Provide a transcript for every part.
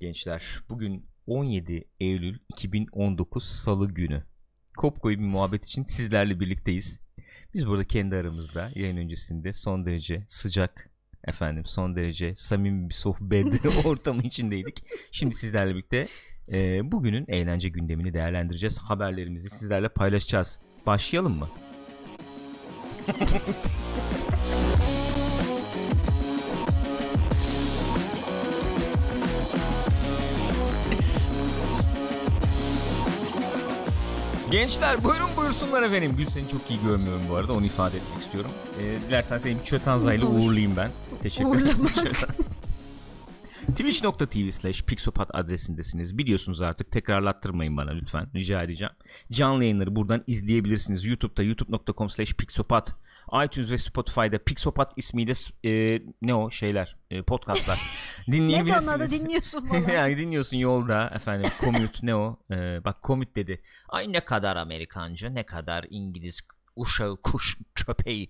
gençler. Bugün 17 Eylül 2019 Salı günü. Kopkoyu bir muhabbet için sizlerle birlikteyiz. Biz burada kendi aramızda yayın öncesinde son derece sıcak, efendim son derece samimi bir sohbet ortamı içindeydik. Şimdi sizlerle birlikte e, bugünün eğlence gündemini değerlendireceğiz. Haberlerimizi sizlerle paylaşacağız. Başlayalım mı? Gençler buyurun buyursunlar efendim. Gül seni çok iyi görmüyorum bu arada onu ifade etmek istiyorum. Ee, dilersen seni bir çötanzayla uğurlayayım ben. Teşekkür ederim. Twitch.tv slash Pixopat adresindesiniz. Biliyorsunuz artık tekrarlattırmayın bana lütfen rica edeceğim. Canlı yayınları buradan izleyebilirsiniz. Youtube'da youtube.com slash Pixopat iTunes ve Spotify'da Pixopat ismiyle e, ne o şeyler e, podcastlar dinleyebilirsiniz. ne de dinliyorsun bana. yani dinliyorsun yolda efendim komut ne o e, bak komut dedi. Ay ne kadar Amerikancı ne kadar İngiliz uşağı kuş köpeği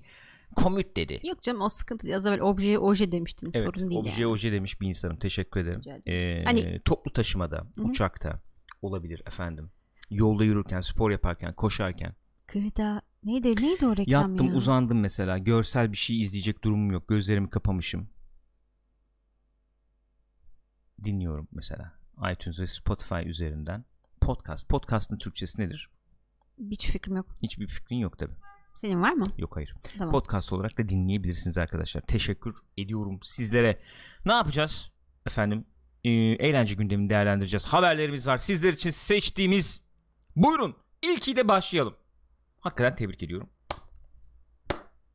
Komut dedi. Yok canım o sıkıntı değil. Az evvel obje oje demiştin. Evet, sorun değil obje yani. oje demiş bir insanım. Teşekkür ederim. Ee, hani... Toplu taşımada, Hı-hı. uçakta olabilir efendim. Yolda yürürken, spor yaparken, koşarken. Kıvıda neydi neydi o reklam Yattım ya? uzandım mesela. Görsel bir şey izleyecek durumum yok. Gözlerimi kapamışım. Dinliyorum mesela. iTunes ve Spotify üzerinden. Podcast. Podcast'ın Türkçesi nedir? Hiç fikrim yok. Hiçbir fikrin yok tabii. Senin var mı? Yok hayır. Tamam. Podcast olarak da dinleyebilirsiniz arkadaşlar. Teşekkür ediyorum sizlere. Ne yapacağız? Efendim e, eğlence gündemini değerlendireceğiz. Haberlerimiz var. Sizler için seçtiğimiz. Buyurun ilkiyle başlayalım. Hakikaten tebrik ediyorum.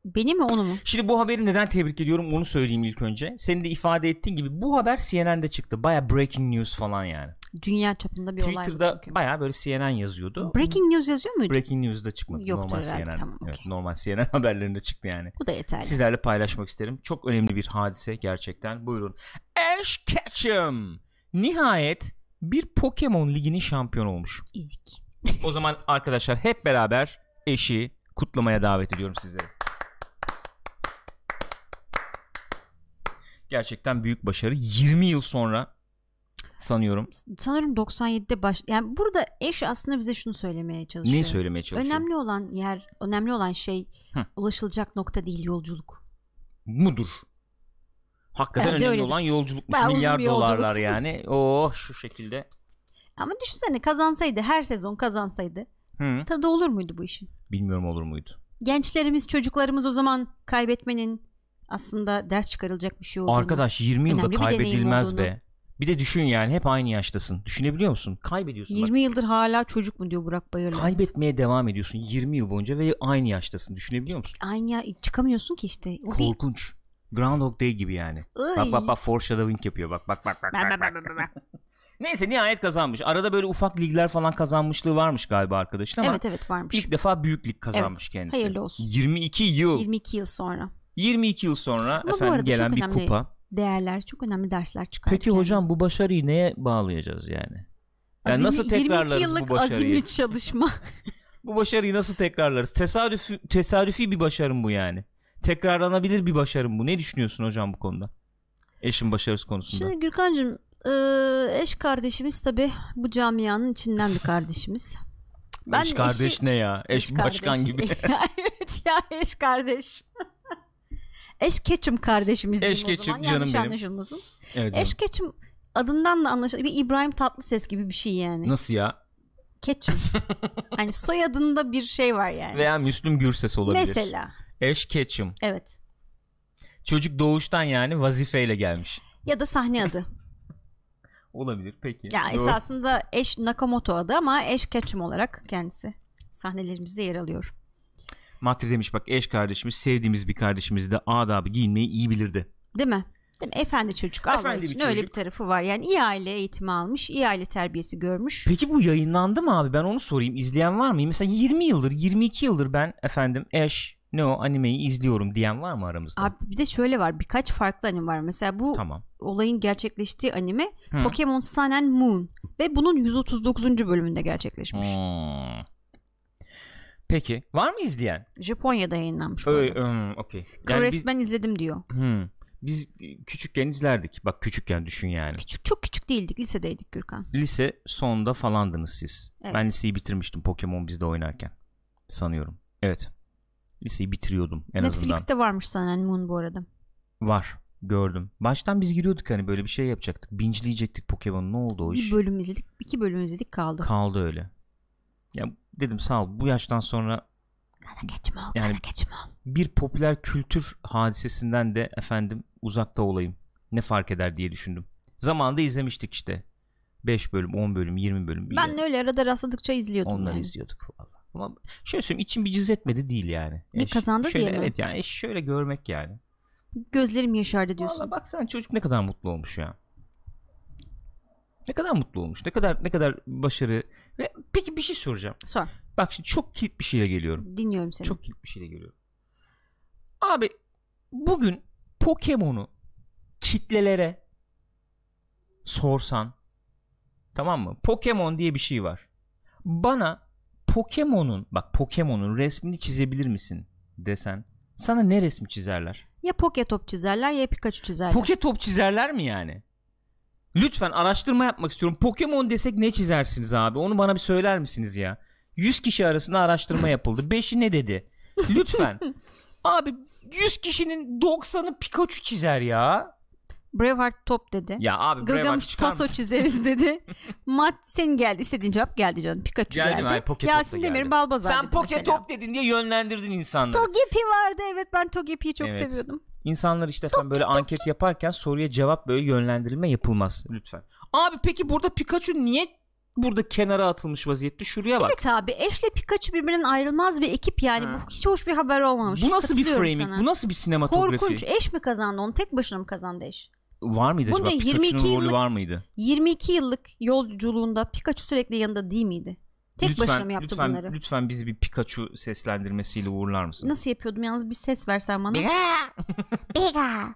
Beni mi onu mu? Şimdi bu haberi neden tebrik ediyorum onu söyleyeyim ilk önce. Senin de ifade ettiğin gibi bu haber CNN'de çıktı. Baya breaking news falan yani. Dünya çapında bir Twitter'da olay Twitter'da bayağı böyle CNN yazıyordu. Breaking News yazıyor muydu? Breaking News'da çıkmadı. Yoktur normal herhalde, CNN. Tamam, okay. evet, normal CNN haberlerinde çıktı yani. Bu da yeterli. Sizlerle paylaşmak isterim. Çok önemli bir hadise gerçekten. Buyurun. Ash Ketchum nihayet bir Pokemon liginin şampiyonu olmuş. İzik. o zaman arkadaşlar hep beraber eşi kutlamaya davet ediyorum sizleri. Gerçekten büyük başarı. 20 yıl sonra sanıyorum. Sanırım 97'de baş yani burada eş aslında bize şunu söylemeye çalışıyor. Ne söylemeye çalışıyor? Önemli olan yer, önemli olan şey Hı. ulaşılacak nokta değil yolculuk. Mudur. Hakikaten yani önemli öyledir. olan yolculukmuş. Bayağı Milyar yolculuk. dolarlar yani. Oh şu şekilde. Ama düşünsene kazansaydı her sezon kazansaydı Hı. tadı olur muydu bu işin? Bilmiyorum olur muydu. Gençlerimiz çocuklarımız o zaman kaybetmenin aslında ders çıkarılacak bir şey olduğunu. Arkadaş 20 yılda kaybedilmez be. Bir de düşün yani hep aynı yaştasın. Düşünebiliyor musun? Kaybediyorsun. 20 bak. yıldır hala çocuk mu diyor Burak Bayırlı. Kaybetmeye devam ediyorsun 20 yıl boyunca ve aynı yaştasın. Düşünebiliyor musun? Aynı ya çıkamıyorsun ki işte. O Korkunç. Bir... Groundhog Day gibi yani. Iy. Bak bak bak foreshadowing yapıyor. Bak bak bak bak bak, bak, bak. Neyse nihayet kazanmış. Arada böyle ufak ligler falan kazanmışlığı varmış galiba arkadaşın ama. Evet evet varmış. İlk defa büyük lig kazanmış evet, kendisi. Hayırlı olsun. 22 yıl. 22 yıl sonra. 22 yıl sonra ama efendim gelen bir kupa değerler, çok önemli dersler çıkardık. Peki yani. hocam bu başarıyı neye bağlayacağız yani? Yani azimli, nasıl tekrarlarız 22 yıllık bu başarıyı? azimli çalışma. bu başarıyı nasıl tekrarlarız? Tesadüf tesadüfi bir başarım bu yani. Tekrarlanabilir bir başarım bu. Ne düşünüyorsun hocam bu konuda? Eşin başarısı konusunda. Şimdi Gürkan'cığım eş kardeşimiz tabi bu camianın içinden bir kardeşimiz. Ben eş kardeş eşi... ne ya? Eş, eş başkan kardeş. gibi. evet ya eş kardeş. Eşkeçim kardeşimiz Eşkeçim, o zaman. Yanlış canım Yanlış anlaşılmasın. Evet, canım. Eşkeçim adından da anlaşılıyor. Bir İbrahim Tatlıses gibi bir şey yani. Nasıl ya? Keçim. hani soyadında bir şey var yani. Veya Müslüm Gürses olabilir. Mesela. Eş Keçim. Evet. Çocuk doğuştan yani vazifeyle gelmiş. Ya da sahne adı. olabilir peki. Ya Doğru. esasında eş Nakamoto adı ama eş Keçim olarak kendisi sahnelerimizde yer alıyor. Matri demiş bak eş kardeşimiz sevdiğimiz bir kardeşimiz de adabı giyinmeyi iyi bilirdi. Değil mi? Değil mi? Efendi çocuk Allah Efendi için bir öyle bir tarafı var. Yani iyi aile eğitimi almış, iyi aile terbiyesi görmüş. Peki bu yayınlandı mı abi? Ben onu sorayım. İzleyen var mı? Mesela 20 yıldır, 22 yıldır ben efendim eş ne o animeyi izliyorum diyen var mı aramızda? Abi bir de şöyle var. Birkaç farklı anime var. Mesela bu tamam. olayın gerçekleştiği anime Hı. Pokemon Sun and Moon ve bunun 139. bölümünde gerçekleşmiş. Hmm. Peki. Var mı izleyen? Japonya'da yayınlanmış. Öyle, um, okay. yani Resmen biz... izledim diyor. Hmm. Biz küçükken izlerdik. Bak küçükken düşün yani. Küçük çok küçük değildik. Lisedeydik Gürkan. Lise sonunda falandınız siz. Evet. Ben liseyi bitirmiştim Pokemon bizde oynarken. Sanıyorum. Evet. Liseyi bitiriyordum en Netflix'te azından. Netflix'te varmış Sun Moon bu arada. Var gördüm. Baştan biz giriyorduk hani böyle bir şey yapacaktık. Binceleyecektik Pokemon. Ne oldu o iş? Bir bölüm izledik. iki bölüm izledik kaldı. Kaldı öyle. Ya dedim sağ ol bu yaştan sonra geçme ol, yani geçme ol. bir popüler kültür hadisesinden de efendim uzakta olayım ne fark eder diye düşündüm. Zamanında izlemiştik işte 5 bölüm 10 bölüm 20 bölüm. Ben bile. öyle arada rastladıkça izliyordum. Onları yani. izliyorduk valla. Ama şöyle söyleyeyim içim bir cız etmedi değil yani. Ne e, kazandı şöyle, diye mi? Evet yani e, şöyle görmek yani. Gözlerim yaşardı diyorsun. bak sen çocuk ne kadar mutlu olmuş ya. Ne kadar mutlu olmuş. Ne kadar ne kadar başarı, peki bir şey soracağım. Sor. Bak şimdi çok kilit bir şeyle geliyorum. Dinliyorum seni. Çok kilit bir şeyle geliyorum. Abi bugün Pokemon'u kitlelere sorsan tamam mı? Pokemon diye bir şey var. Bana Pokemon'un bak Pokemon'un resmini çizebilir misin desen sana ne resmi çizerler? Ya Poketop çizerler ya Pikachu çizerler. Poketop çizerler mi yani? Lütfen araştırma yapmak istiyorum. Pokemon desek ne çizersiniz abi? Onu bana bir söyler misiniz ya? 100 kişi arasında araştırma yapıldı. 5'i ne dedi? Lütfen. abi 100 kişinin 90'ı Pikachu çizer ya. Braveheart top dedi. Ya abi Gılgamış Taso çizeriz dedi. Mat sen geldi istediğin cevap geldi canım. Pikachu geldi. geldi. Hayır, Yasin Demir Balbazar Sen Poke mesela. dedin diye yönlendirdin insanları. Togepi vardı evet ben Togepi'yi çok evet. seviyordum. İnsanlar işte efendim böyle anket yaparken soruya cevap böyle yönlendirilme yapılmaz lütfen. Abi peki burada Pikachu niye burada kenara atılmış vaziyette şuraya bak. Evet abi eşle Pikachu birbirinden ayrılmaz bir ekip yani ha. bu hiç hoş bir haber olmamış. Bu nasıl bir framing sana. bu nasıl bir sinematografi? Korkunç eş mi kazandı onu tek başına mı kazandı eş. Var mıydı Bunca acaba? 22 yıllık, rolü var mıydı? 22 yıllık yolculuğunda Pikachu sürekli yanında değil miydi? Tek lütfen, başına mı yaptı lütfen, bunları? Lütfen bizi bir Pikachu seslendirmesiyle uğurlar mısın? Nasıl yapıyordum yalnız bir ses versen bana. Biga! Biga!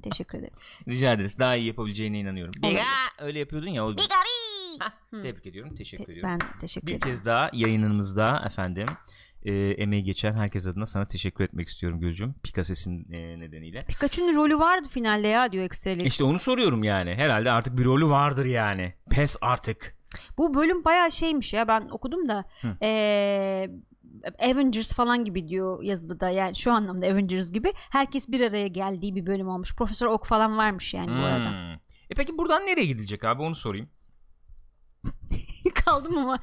Teşekkür ederim. Rica ederiz. Daha iyi yapabileceğine inanıyorum. Biga! Öyle yapıyordun ya. O... Biga bi! Tebrik ediyorum. Teşekkür Te- ediyorum. Ben teşekkür ederim. Bir kez daha yayınımızda efendim e, emeği geçen herkes adına sana teşekkür etmek istiyorum Gülcüm. Picasse'sin e, nedeniyle. Pikachu'nun rolü vardı finalde ya diyor Excelix. İşte onu soruyorum yani. Herhalde artık bir rolü vardır yani. Pes artık. Bu bölüm bayağı şeymiş ya ben okudum da Hı. Avengers falan gibi diyor yazıda da yani şu anlamda Avengers gibi herkes bir araya geldiği bir bölüm olmuş. Profesör Ok falan varmış yani hmm. bu arada. Hmm. E peki buradan nereye gidilecek abi onu sorayım. Kaldım ama.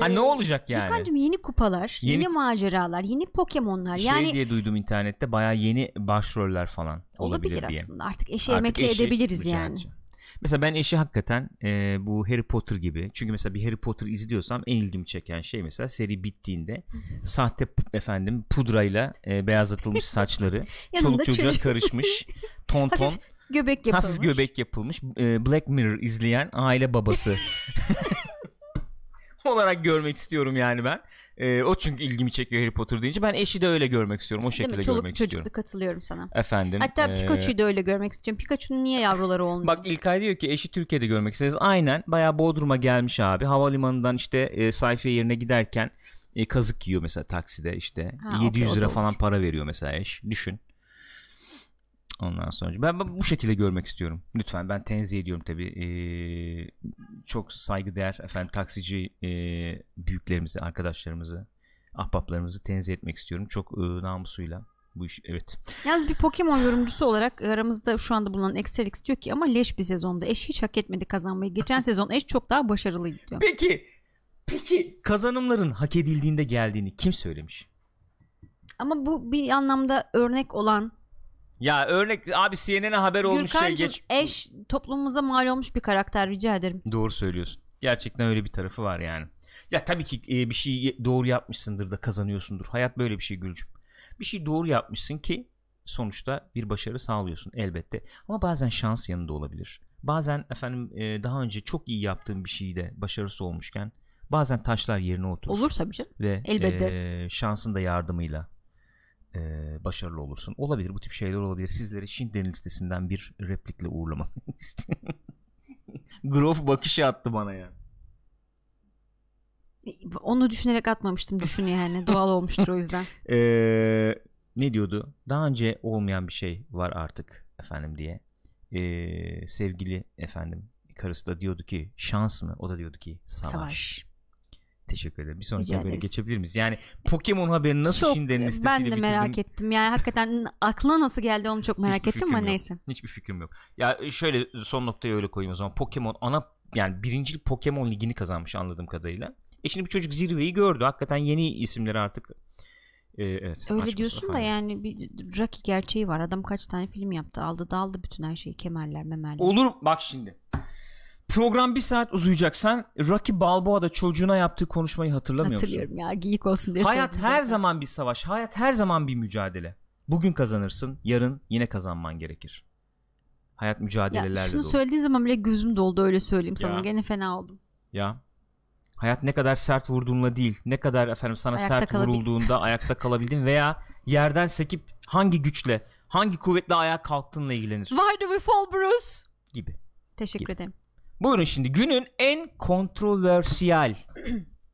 ha ne olacak yani? Gökhan'cığım yeni kupalar, yeni, yeni maceralar, yeni Pokemon'lar. Şey yani... diye duydum internette baya yeni başroller falan olabilir, olabilir diye. aslında. Artık eşi artık emekli edebiliriz yani. Için. Mesela ben eşi hakikaten e, bu Harry Potter gibi. Çünkü mesela bir Harry Potter izliyorsam en ilgimi çeken şey mesela seri bittiğinde sahte efendim pudrayla e, beyazlatılmış saçları çoluk çocuğa çocuk. karışmış ton ton göbek yapılmış. Hafif göbek yapılmış. Black Mirror izleyen aile babası olarak görmek istiyorum yani ben. E, o çünkü ilgimi çekiyor Harry Potter deyince. Ben eşi de öyle görmek istiyorum. O şekilde mi? Çoluk, görmek istiyorum. Çocuk katılıyorum sana. Efendim. Hatta e... Pikachu'yu da öyle görmek istiyorum. Pikachu'nun niye yavruları olmuyor? Bak İlkay diyor ki eşi Türkiye'de görmek isteriz. Aynen. Bayağı Bodrum'a gelmiş abi. Havalimanından işte e, sayfiye yerine giderken e, kazık yiyor mesela takside işte. Ha, 700 okay, lira falan para veriyor mesela eş. Düşün. Ondan sonra ben, bu şekilde görmek istiyorum. Lütfen ben tenzih ediyorum tabii. Ee, çok değer efendim taksici e, büyüklerimizi, arkadaşlarımızı, ahbaplarımızı tenzih etmek istiyorum. Çok e, namusuyla bu iş evet. Yalnız bir Pokemon yorumcusu olarak e, aramızda şu anda bulunan Excelix diyor ki ama leş bir sezonda eş hiç hak etmedi kazanmayı. Geçen sezon eş çok daha başarılıydı diyor. Peki peki kazanımların hak edildiğinde geldiğini kim söylemiş? Ama bu bir anlamda örnek olan ya örnek abi CNN'e haber olmuş şey Gürkancığım, şey geç. eş toplumumuza mal olmuş bir karakter rica ederim. Doğru söylüyorsun. Gerçekten öyle bir tarafı var yani. Ya tabii ki e, bir şey doğru yapmışsındır da kazanıyorsundur. Hayat böyle bir şey Gülcüm. Bir şey doğru yapmışsın ki sonuçta bir başarı sağlıyorsun elbette. Ama bazen şans yanında olabilir. Bazen efendim e, daha önce çok iyi yaptığın bir şeyde başarısı olmuşken bazen taşlar yerine oturur. Olur tabii canım. Ve elbette. E, şansın da yardımıyla e, başarılı olursun. Olabilir bu tip şeyler olabilir. Sizlere Schindler'in listesinden bir replikle uğurlamak istiyorum. Grof bakışı attı bana ya. Onu düşünerek atmamıştım düşün yani doğal olmuştur o yüzden. Ee, ne diyordu? Daha önce olmayan bir şey var artık efendim diye. Ee, sevgili efendim karısı da diyordu ki şans mı? O da diyordu ki savaş. savaş. Teşekkür ederim. Bir sonraki Rica habere geçebilir miyiz? Yani Pokemon haberi nasıl çok, Şinder'in listesiyle Ben de bitirdim? merak ettim. Yani hakikaten aklına nasıl geldi onu çok merak ettim ama yok. neyse. Hiçbir fikrim yok. Ya e, şöyle son noktayı öyle koyayım o zaman. Pokemon ana yani birincil Pokemon ligini kazanmış anladığım kadarıyla. E şimdi bu çocuk zirveyi gördü. Hakikaten yeni isimleri artık ee, evet, Öyle diyorsun da yani bir Rocky gerçeği var. Adam kaç tane film yaptı, aldı, daldı bütün her şeyi, kemerler, memerler. Olur bak şimdi. Program bir saat uzayacak. Sen Rocky Balboa da çocuğuna yaptığı konuşmayı hatırlamıyor musun? Hatırlıyorum ya geyik olsun diye. Hayat her zaten. zaman bir savaş. Hayat her zaman bir mücadele. Bugün kazanırsın yarın yine kazanman gerekir. Hayat mücadelelerle ya, şunu dolu. Şunu söylediğin zaman bile gözüm doldu öyle söyleyeyim sana. Ya. Gene fena oldum. Ya hayat ne kadar sert vurduğunla değil ne kadar efendim sana ayakta sert kalabildim. vurulduğunda ayakta kalabildin veya yerden sekip hangi güçle hangi kuvvetle ayağa kalktığınla ilgilenir. Why do we fall Bruce? Gibi. Teşekkür gibi. ederim. Buyurun şimdi günün en kontroversiyel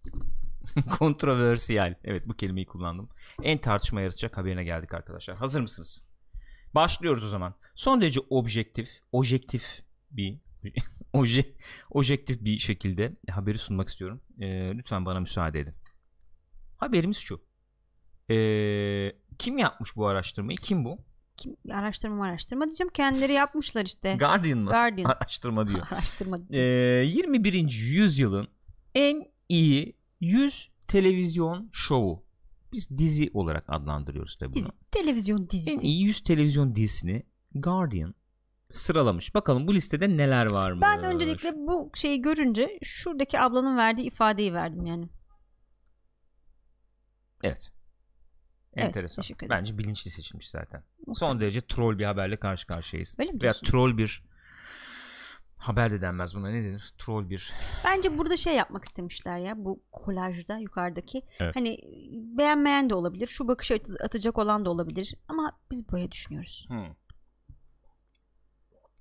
kontroversiyel evet bu kelimeyi kullandım. En tartışma yaratacak haberine geldik arkadaşlar. Hazır mısınız? Başlıyoruz o zaman. Son derece objektif, objektif bir oje, objektif bir şekilde haberi sunmak istiyorum. Ee, lütfen bana müsaade edin. Haberimiz şu. Ee, kim yapmış bu araştırmayı? Kim bu? Kim, araştırma araştırma diyeceğim. Kendileri yapmışlar işte. Guardian mı? Guardian. Araştırma diyor. araştırma. Ee, 21. yüzyılın en iyi 100 televizyon şovu. Biz dizi olarak adlandırıyoruz tabii bunu. Dizi, televizyon dizisi. En iyi 100 televizyon dizisini Guardian sıralamış. Bakalım bu listede neler var mı? Ben öncelikle bu şeyi görünce şuradaki ablanın verdiği ifadeyi verdim yani. Evet. Enteresan. Evet, Bence bilinçli seçilmiş zaten. Muhtemelen. Son derece troll bir haberle karşı karşıyayız. Öyle mi Veya troll bir haber de denmez buna ne denir? Troll bir. Bence burada şey yapmak istemişler ya bu kolajda yukarıdaki. Evet. Hani beğenmeyen de olabilir. Şu bakışı atacak olan da olabilir. Ama biz böyle düşünüyoruz. Hmm.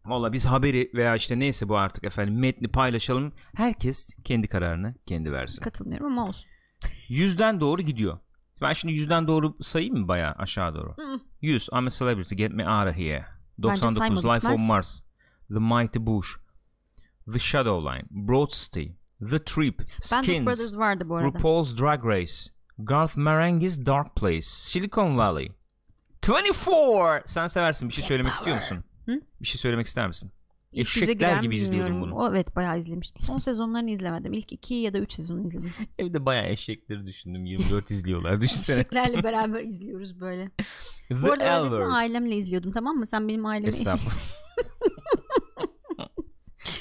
Valla biz haberi veya işte neyse bu artık efendim metni paylaşalım. Herkes kendi kararını kendi versin. Katılmıyorum ama olsun. Yüzden doğru gidiyor. Ben şimdi yüzden doğru sayayım mı bayağı aşağı doğru? Hı. 100. I'm a celebrity. Get me out of here. 99. Life on Mars. The Mighty Bush. The Shadow Line. Broad City. The Trip. Skins. Brothers vardı bu arada. RuPaul's Drag Race. Garth Marenghi's Dark Place. Silicon Valley. 24. Sen seversin. Bir şey söylemek istiyor musun? Hı? Bir şey söylemek ister misin? İlk Eşekler gibi izliyordum bunu. O, evet bayağı izlemiştim. Son sezonlarını izlemedim. İlk iki ya da üç sezonu izledim. Evde bayağı eşekleri düşündüm. 24 izliyorlar düşünsene. Eşeklerle beraber izliyoruz böyle. The Bu arada öyle ailemle izliyordum tamam mı? Sen benim ailemi...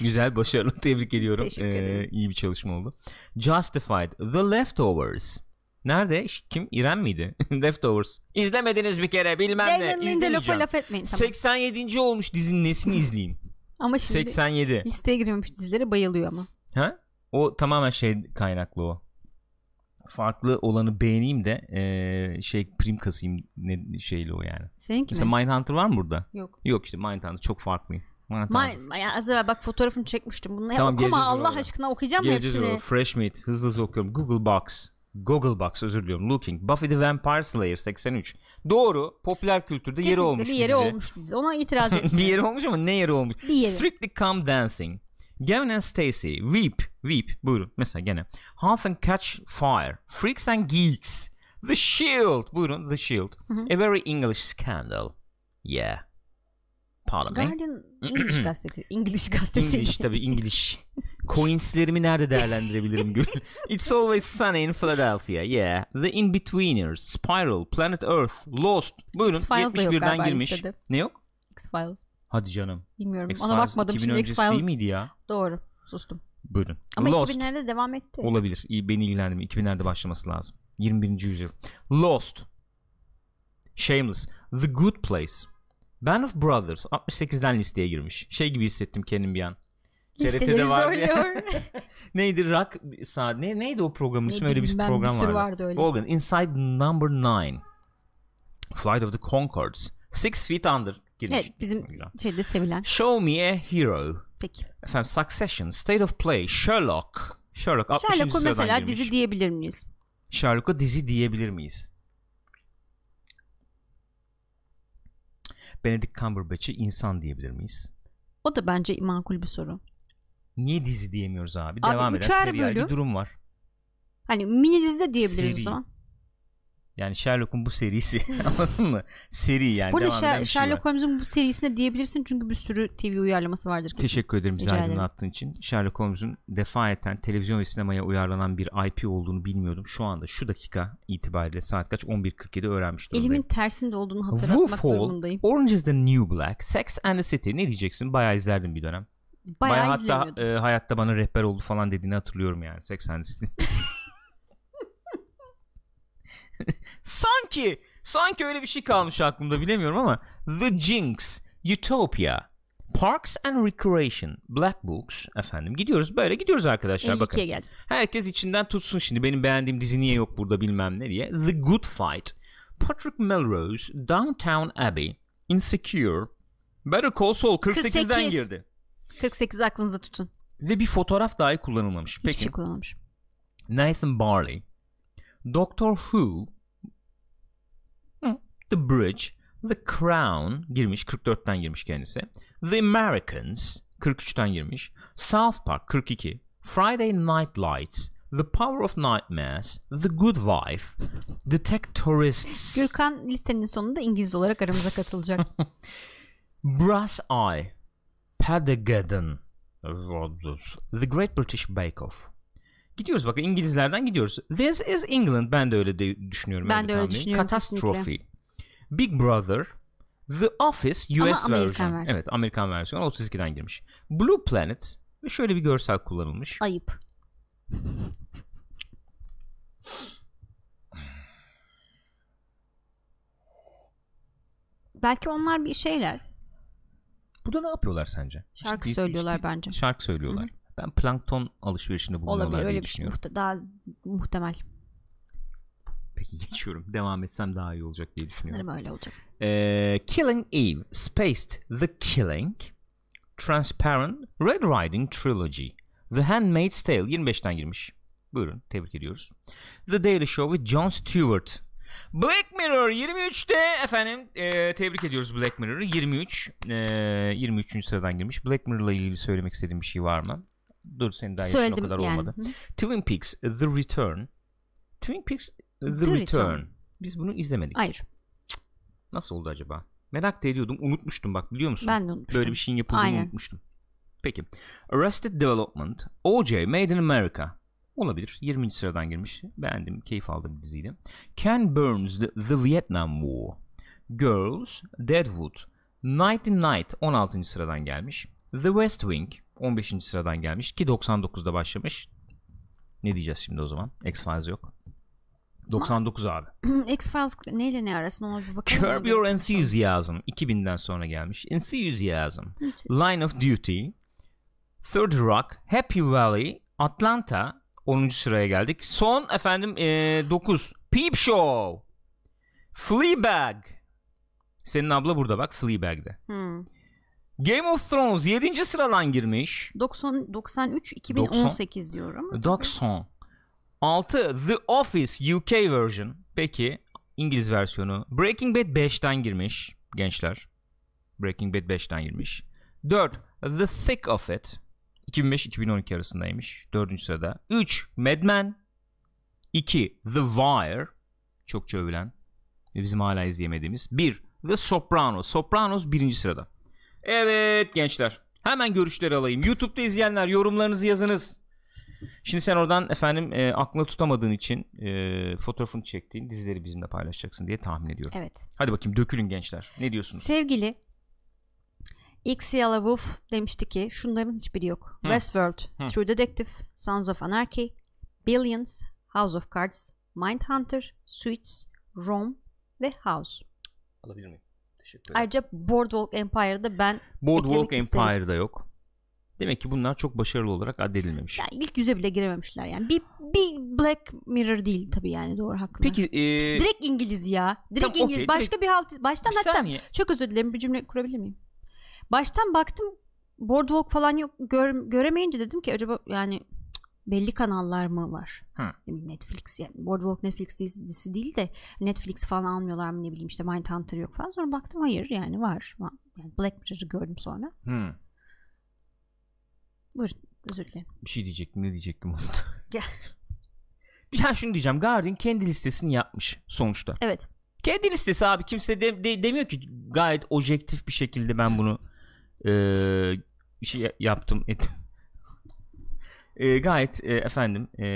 Güzel başarılı tebrik ediyorum. Teşekkür ee, ederim. Ee, bir çalışma oldu. Justified The Leftovers. Nerede? Kim? İrem miydi? Leftovers. İzlemediniz bir kere bilmem David ne. Lindelof'a laf etmeyin. Tamam. 87. olmuş dizinin nesini izleyeyim. Ama şimdi 87. Instagram girmemiş bayılıyor ama. Ha? O tamamen şey kaynaklı o. Farklı olanı beğeneyim de e, şey prim kasayım ne şeyli o yani. Seninki Mesela mi? Mindhunter var mı burada? Yok. Yok işte Mindhunter çok farklıyım. Mindhunter. yani az evvel bak fotoğrafını çekmiştim. Bunları tamam, okuma Allah oraya. aşkına okuyacağım geleceğiz hepsini. Geleceğiz Fresh Meat hızlı hızlı okuyorum. Google Box. Gogglebox özür diliyorum. Looking. Buffy the Vampire Slayer 83. Doğru. Popüler kültürde Kesinlikle yeri olmuş. bir yeri bize. olmuş biz. Ona itiraz etmiyoruz. bir yeri olmuş ama ne yeri olmuş? Bir yeri. Strictly Come Dancing. Gavin and Stacey. Weep. Weep. Buyurun. Mesela gene. Half and Catch Fire. Freaks and Geeks. The Shield. Buyurun. The Shield. Hı hı. A Very English Scandal. Yeah. Parliament. Guardian İngiliz gazetesi. İngiliz gazetesi. İngiliz tabii İngiliz. Coinslerimi nerede değerlendirebilirim Gül? It's always sunny in Philadelphia. Yeah. The Inbetweeners, Spiral, Planet Earth, Lost. Buyurun. X-Files 71'den girmiş. Listede. Ne yok? X-Files. Hadi canım. Bilmiyorum. X-Files Ona bakmadım. Şimdi X-Files değil miydi ya? Doğru. Sustum. Buyurun. Ama Lost. 2000'lerde devam etti. Olabilir. İyi, beni ilgilendirmiyor. 2000'lerde başlaması lazım. 21. yüzyıl. Lost. Shameless. The Good Place. Band of Brothers 68'den listeye girmiş. Şey gibi hissettim kendim bir an. var zorluyor. neydi rock saat ne, neydi o programın ismi öyle bir program bir vardı. vardı öyle. Organ Inside Number 9. Flight of the Concords. Six Feet Under girmiş. Evet bizim şeyde sevilen. Show Me a Hero. Peki. Efendim Succession, State of Play, Sherlock. Sherlock 60. Sherlock'u mesela girmiş. dizi diyebilir miyiz? Sherlock'u dizi diyebilir miyiz? Benedict Cumberbatch'i insan diyebilir miyiz? O da bence makul bir soru. Niye dizi diyemiyoruz abi? abi Devam eden serial bir durum var. Hani mini dizi de diyebiliriz Seri. o zaman. Yani Sherlock'un bu serisi anladın mı? Seri yani. Burada Sher- şey Sherlock şey Holmes'un bu serisine diyebilirsin çünkü bir sürü TV uyarlaması vardır kesin. Teşekkür ederim bizi aydınlattığın için. Sherlock Holmes'un defaeten televizyon ve sinemaya uyarlanan bir IP olduğunu bilmiyordum. Şu anda şu dakika itibariyle saat kaç? 11.47 öğrenmiş durumdayım. Elimin tersinde olduğunu hatırlatmak Fall, durumundayım. Orange is the New Black, Sex and the City ne diyeceksin? Bayağı izlerdim bir dönem. Bayağı, Bayağı hatta e, hayatta bana rehber oldu falan dediğini hatırlıyorum yani. Sex and the City. sanki sanki öyle bir şey kalmış aklımda bilemiyorum ama The Jinx, Utopia, Parks and Recreation, Black Books efendim gidiyoruz böyle gidiyoruz arkadaşlar bakın. Geldi. Herkes içinden tutsun şimdi benim beğendiğim dizi niye yok burada bilmem ne diye. The Good Fight, Patrick Melrose, Downtown Abbey, Insecure, Better Call Saul 48'den 48. girdi. 48 aklınızda tutun. Ve bir fotoğraf dahi kullanılmamış. Hiçbir Peki. şey kullanılmamış. Nathan Barley, Doctor Who, hmm, The Bridge, The Crown girmiş 44'ten girmiş kendisi. The Americans 43'ten girmiş. South Park 42. Friday Night Lights The Power of Nightmares, The Good Wife, Detect Tourists. Gürkan listenin sonunda İngiliz olarak aramıza katılacak. Brass Eye, Padagadon, The Great British Bake Off, Gidiyoruz bakın İngilizlerden gidiyoruz. This is England. Ben de öyle de düşünüyorum. Ben öyle de öyle düşünüyorum. Katastrofi. Big Brother. The Office US Ama versiyon. versiyon. Evet Amerikan versiyonu 32'den girmiş. Blue Planet. Ve şöyle bir görsel kullanılmış. Ayıp. Belki onlar bir şeyler. Bu da ne yapıyorlar sence? Şarkı işte, söylüyorlar işte, bence. Şarkı söylüyorlar. Hı-hı. Ben plankton alışverişinde bulunuyorlar Olabilir, öyle diye şey düşünüyorum. Şey muhte- daha muhtemel. Peki geçiyorum. Devam etsem daha iyi olacak diye düşünüyorum. Sanırım öyle olacak. Ee, Killing Eve, Spaced The Killing, Transparent, Red Riding Trilogy, The Handmaid's Tale 25'ten girmiş. Buyurun tebrik ediyoruz. The Daily Show with Jon Stewart. Black Mirror 23'te efendim e, tebrik ediyoruz Black Mirror'ı 23 e, 23. sıradan girmiş. Black Mirror ile ilgili söylemek istediğim bir şey var mı? Dur senin daha yaşın Söyledim o kadar yani. olmadı. Twin Peaks The Return. Twin Peaks The, The Return. Return. Biz bunu izlemedik. Hayır. Nasıl oldu acaba? Merak da ediyordum. Unutmuştum bak biliyor musun? Ben de unutmuştum. Böyle bir şeyin yapıldığını Aynen. unutmuştum. Peki. Arrested Development. OJ Made in America. Olabilir. 20. sıradan girmiş. Beğendim. Keyif aldım diziydi. Ken Burns The, The Vietnam War. Girls. Deadwood. Night in Night 16. sıradan gelmiş. The West Wing 15. sıradan gelmiş ki 99'da başlamış. Ne diyeceğiz şimdi o zaman? X-Files yok. 99 Ama, abi. X-Files neyle ne arasında ona bir bakalım. Curb Your Enthusiasm 2000'den şey sonra gelmiş. Enthusiasm. Line of Duty. Third Rock. Happy Valley. Atlanta. 10. sıraya geldik. Son efendim ee, 9. Peep Show. Fleabag. Senin abla burada bak Fleabag'de. Hmm. Game of Thrones 7. sıradan girmiş. 90 93 2018 90, diyorum. 90. 6 The Office UK version. Peki İngiliz versiyonu. Breaking Bad 5'ten girmiş gençler. Breaking Bad 5'ten girmiş. 4 The Thick of It 2005-2012 arasındaymış. 4. sırada. 3 Mad Men 2 The Wire çok övülen ve bizim hala izleyemediğimiz. 1 The Sopranos. Sopranos 1. sırada. Evet gençler. Hemen görüşleri alayım. YouTube'da izleyenler yorumlarınızı yazınız. Şimdi sen oradan efendim e, aklını tutamadığın için e, fotoğrafını çektiğin dizileri bizimle paylaşacaksın diye tahmin ediyorum. Evet. Hadi bakayım dökülün gençler. Ne diyorsunuz? Sevgili ilk Siyala Wolf demişti ki şunların hiçbiri yok. Hı. Westworld, Hı. True Detective, Sons of Anarchy, Billions, House of Cards, Mindhunter, Suits, Rome ve House. Alabilir miyim? Teşekkür ederim. Ayrıca Boardwalk Empire'da ben Boardwalk Empire'da yok. Demek ki bunlar çok başarılı olarak addedilmemiş. Yani ilk yüze bile girememişler yani. Bir, bir Black Mirror değil tabii yani doğru haklı. Peki ee... direkt İngiliz ya. Direkt tamam, İngiliz. Okay, Başka direkt... bir halt baştan bir hatta çok özür dilerim bir cümle kurabilir miyim? Baştan baktım Boardwalk falan yok gör, göremeyince dedim ki acaba yani belli kanallar mı var? Hı. Netflix yani Boardwalk Netflix dizisi değil de Netflix falan almıyorlar mı ne bileyim işte Mindhunter yok falan. Sonra baktım hayır yani var. Yani Black Mirror'ı gördüm sonra. Hı. Buyurun özür dilerim. Bir şey diyecektim ne diyecektim onu Bir tane şunu diyeceğim. Guardian kendi listesini yapmış sonuçta. Evet. Kendi listesi abi. Kimse de, de, demiyor ki gayet objektif bir şekilde ben bunu e, şey yaptım ettim. E, gayet e, efendim e,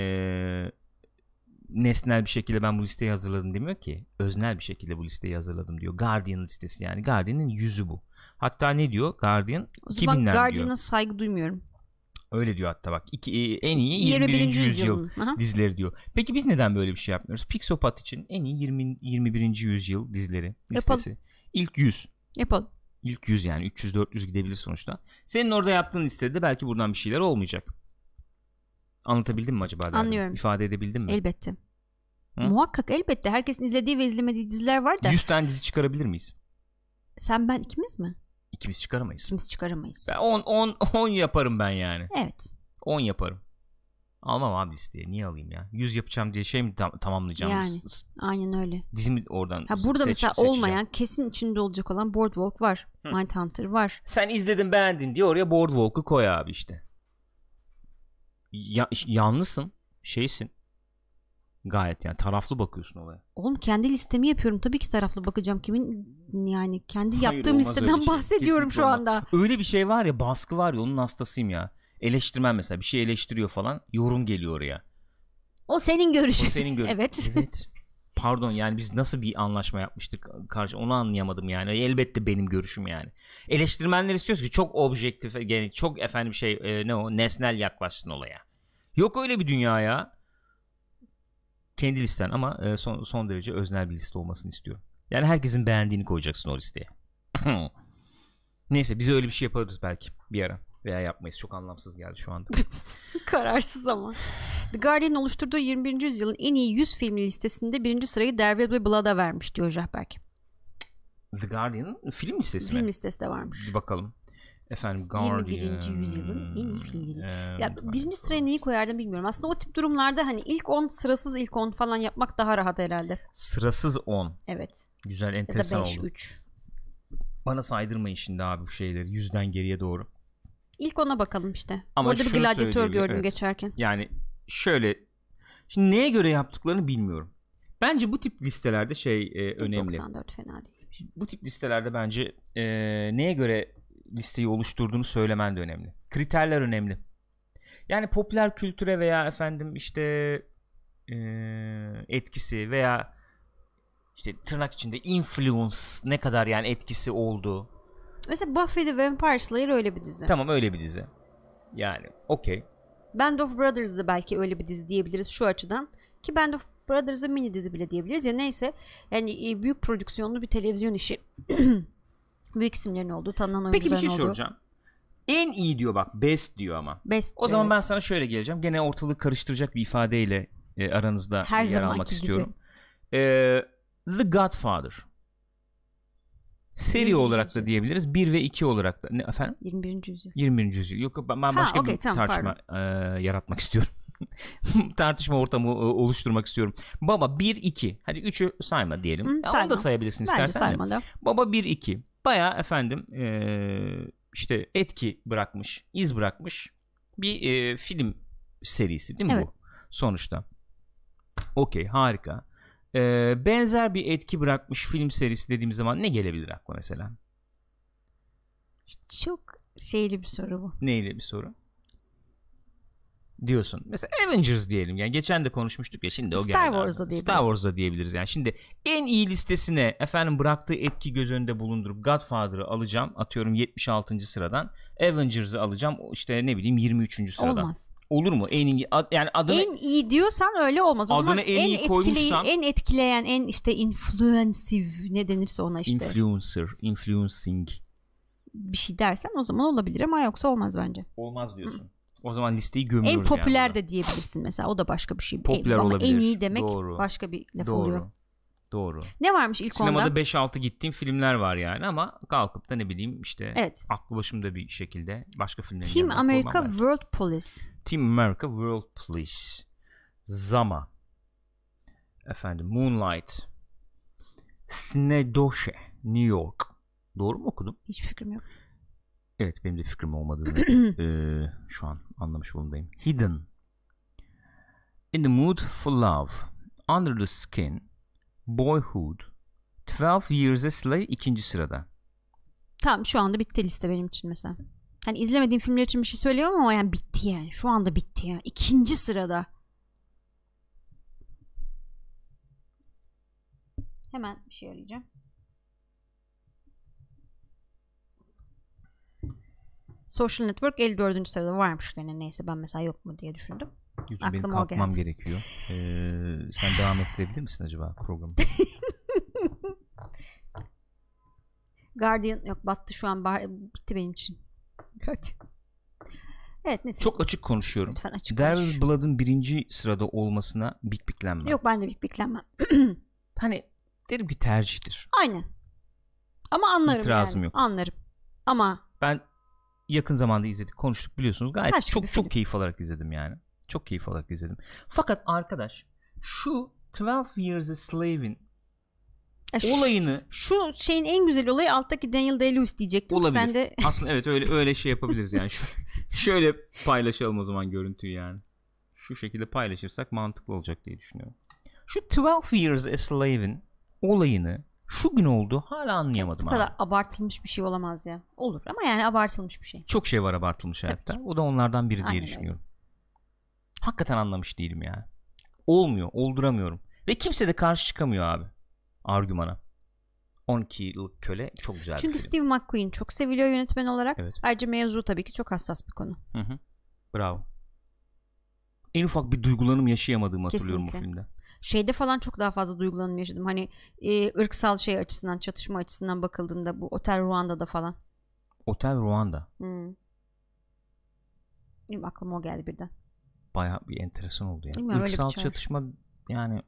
nesnel bir şekilde ben bu listeyi hazırladım demiyor ki. Öznel bir şekilde bu listeyi hazırladım diyor. Guardian listesi yani. Guardian'ın yüzü bu. Hatta ne diyor Guardian? O zaman Guardian'a saygı duymuyorum. Öyle diyor hatta bak. İki, e, en iyi 21. 21. yüzyıl Aha. dizileri diyor. Peki biz neden böyle bir şey yapmıyoruz? Pixopat için en iyi 20, 21. yüzyıl dizileri listesi. Yapalım. İlk 100. Yapalım. İlk 100 yani 300-400 gidebilir sonuçta. Senin orada yaptığın listede belki buradan bir şeyler olmayacak. Anlatabildim mi acaba? Anlıyorum. Derdim? İfade edebildim mi? Elbette. Hı? Muhakkak elbette. Herkesin izlediği ve izlemediği diziler var da. 100 tane dizi çıkarabilir miyiz? Sen ben ikimiz mi? İkimiz çıkaramayız. İkimiz çıkaramayız. Ben 10 10 10 yaparım ben yani. Evet. 10 yaparım. Almam abi listeye. Niye alayım ya? 100 yapacağım diye şey mi tam, tamamlayacağım? Yani aynen öyle. Dizimi oradan Ha burada seç, mesela seçeceğim. olmayan kesin içinde olacak olan Boardwalk var. Hı. Mindhunter var. Sen izledin beğendin diye oraya Boardwalk'u koy abi işte ya, yanlısın şeysin gayet yani taraflı bakıyorsun olaya. Oğlum kendi listemi yapıyorum. Tabii ki taraflı bakacağım. Kimin yani kendi Hayır, yaptığım listeden şey. bahsediyorum Kesinlikle şu olmaz. anda. Öyle bir şey var ya baskı var ya onun hastasıyım ya. Eleştirmen mesela bir şey eleştiriyor falan yorum geliyor oraya. O senin görüşün. O senin görüşün. evet. evet pardon yani biz nasıl bir anlaşma yapmıştık karşı onu anlayamadım yani. Elbette benim görüşüm yani. Eleştirmenler istiyoruz ki çok objektif yani çok efendim şey e, ne o nesnel yaklaşsın olaya. Yok öyle bir dünya ya. Kendi listen ama e, son, son derece öznel bir liste olmasını istiyorum. Yani herkesin beğendiğini koyacaksın o listeye. Neyse biz öyle bir şey yaparız belki bir ara. Veya yapmayız. Çok anlamsız geldi şu anda. Kararsız ama. The Guardian oluşturduğu 21. yüzyılın en iyi 100 filmi listesinde birinci sırayı There ve Be Blood'a vermiş diyor Jahberk. The Guardian film listesi film mi? Film listesi de varmış. Bir bakalım. Efendim Guardian. 21. yüzyılın en iyi filmi. ya birinci sıraya neyi koyardım bilmiyorum. Aslında o tip durumlarda hani ilk 10 sırasız ilk 10 falan yapmak daha rahat herhalde. Sırasız 10. Evet. Güzel enteresan ya da 5, oldu. 3. Bana saydırmayın şimdi abi bu şeyleri. Yüzden geriye doğru. İlk ona bakalım işte. Ama Orada bir gladyatör gördüm evet. geçerken. Yani şöyle şimdi neye göre yaptıklarını bilmiyorum. Bence bu tip listelerde şey e, önemli. 94 fena değil. bu tip listelerde bence e, neye göre listeyi oluşturduğunu söylemen de önemli. Kriterler önemli. Yani popüler kültüre veya efendim işte e, etkisi veya işte tırnak içinde influence ne kadar yani etkisi oldu Mesela Buffy the Vampire Slayer öyle bir dizi. Tamam öyle bir dizi. Yani okey. Band of Brothers da belki öyle bir dizi diyebiliriz şu açıdan. Ki Band of Brothers'a mini dizi bile diyebiliriz ya neyse. Yani e, büyük prodüksiyonlu bir televizyon işi. büyük isimlerin olduğu, tanınan oyuncuların Peki bir şey olduğu. soracağım. En iyi diyor bak best diyor ama. Best. O zaman evet. ben sana şöyle geleceğim. Gene ortalığı karıştıracak bir ifadeyle e, aranızda Her yer almak gibi. istiyorum. E, The Godfather. Seri olarak yüzyıl. da diyebiliriz. 1 ve 2 olarak da. Ne efendim? 21. yüzyıl. 21. yüzyıl. Yok ben, başka ha, okay, bir tamam, tartışma e, yaratmak istiyorum. tartışma ortamı oluşturmak istiyorum. Baba 1 2. Hadi 3'ü sayma diyelim. Hı, sayma. Onu da sayabilirsin Bence istersen. Saymalı. De. Baba 1 2. Baya efendim e, işte etki bırakmış, iz bırakmış bir e, film serisi değil mi evet. bu? Sonuçta. Okey harika e, benzer bir etki bırakmış film serisi dediğimiz zaman ne gelebilir akla mesela? Çok şeyli bir soru bu. Neyle bir soru? diyorsun. Mesela Avengers diyelim. Yani geçen de konuşmuştuk ya şimdi o geldi. Star Wars'da diyebiliriz. Star Wars'da diyebiliriz. Yani şimdi en iyi listesine efendim bıraktığı etki göz önünde bulundurup Godfather'ı alacağım. Atıyorum 76. sıradan. Avengers'ı alacağım. işte ne bileyim 23. sıradan. Olmaz olur mu? En iyi ad, yani adını En iyi diyorsan öyle olmaz. O adını zaman en, en koymuşsan en etkileyen, en işte influensive ne denirse ona işte. Influencer, influencing bir şey dersen o zaman olabilir ama yoksa olmaz bence. Olmaz diyorsun. Hı. O zaman listeyi gömüyoruz. En popüler yani de diyebilirsin mesela. O da başka bir şey. Popüler olabilir. en iyi demek Doğru. başka bir laf Doğru. oluyor. Doğru. Ne varmış ilk Sinemada onda? Sinemada 5-6 gittiğim filmler var yani ama kalkıp da ne bileyim işte evet. aklı başımda bir şekilde başka filmler. Team America World Police. Team America World Police. Zama. Efendim Moonlight. Snedoşe. New York. Doğru mu okudum? Hiç fikrim yok. Evet benim de fikrim olmadığını e, şu an anlamış bulundayım. Hidden. In the Mood for Love. Under the Skin. Boyhood. 12 Years a Slave ikinci sırada. Tamam şu anda bitti liste benim için mesela. Hani izlemediğim filmler için bir şey söylüyorum ama yani bitti yani. Şu anda bitti ya. İkinci sırada. Hemen bir şey arayacağım. Social Network 54. sırada varmış gene neyse ben mesela yok mu diye düşündüm. Gülçin Aklıma o kalkmam geldi. gerekiyor. Ee, sen devam ettirebilir misin acaba programı? Guardian yok battı şu an bah- bitti benim için. Evet neyse. Çok açık konuşuyorum. Lütfen açık There konuş. Blood'ın birinci sırada olmasına bik biklenmem. Yok ben de bik biklenmem. hani derim ki tercihtir. Aynen. Ama anlarım İtirazım yani. yok. Anlarım. Ama Ben yakın zamanda izledik konuştuk biliyorsunuz. Gayet Taş çok çok film. keyif alarak izledim yani. Çok keyif alarak izledim. Fakat arkadaş şu 12 Years a Slave'in e, olayını şu şeyin en güzel olayı alttaki Daniel Day-Lewis diyecektim. Olabilir. Sen de... Aslında evet öyle öyle şey yapabiliriz yani. Şu, şöyle paylaşalım o zaman görüntüyü yani. Şu şekilde paylaşırsak mantıklı olacak diye düşünüyorum. Şu 12 Years a Slave'in olayını şu gün oldu hala anlayamadım. Bu kadar abi. abartılmış bir şey olamaz ya. Olur ama yani abartılmış bir şey. Çok şey var abartılmış Tabii hayatta. O da onlardan biri Aynen diye düşünüyorum. Öyle. Hakikaten anlamış değilim yani. Olmuyor, olduramıyorum. Ve kimse de karşı çıkamıyor abi argümana. 12 yıllık köle çok güzel Çünkü Steve McQueen çok seviliyor yönetmen olarak. Evet. Ayrıca mevzu tabii ki çok hassas bir konu. Hı hı. Bravo. En ufak bir duygulanım yaşayamadığımı Kesinlikle. hatırlıyorum bu filmde. Şeyde falan çok daha fazla duygulanım yaşadım. Hani e, ırksal şey açısından, çatışma açısından bakıldığında bu Otel Ruanda'da falan. Otel Ruanda. Hmm. Benim aklıma o geldi birden baya bir enteresan oldu yani. Bilmiyorum, Irksal şey çatışma yani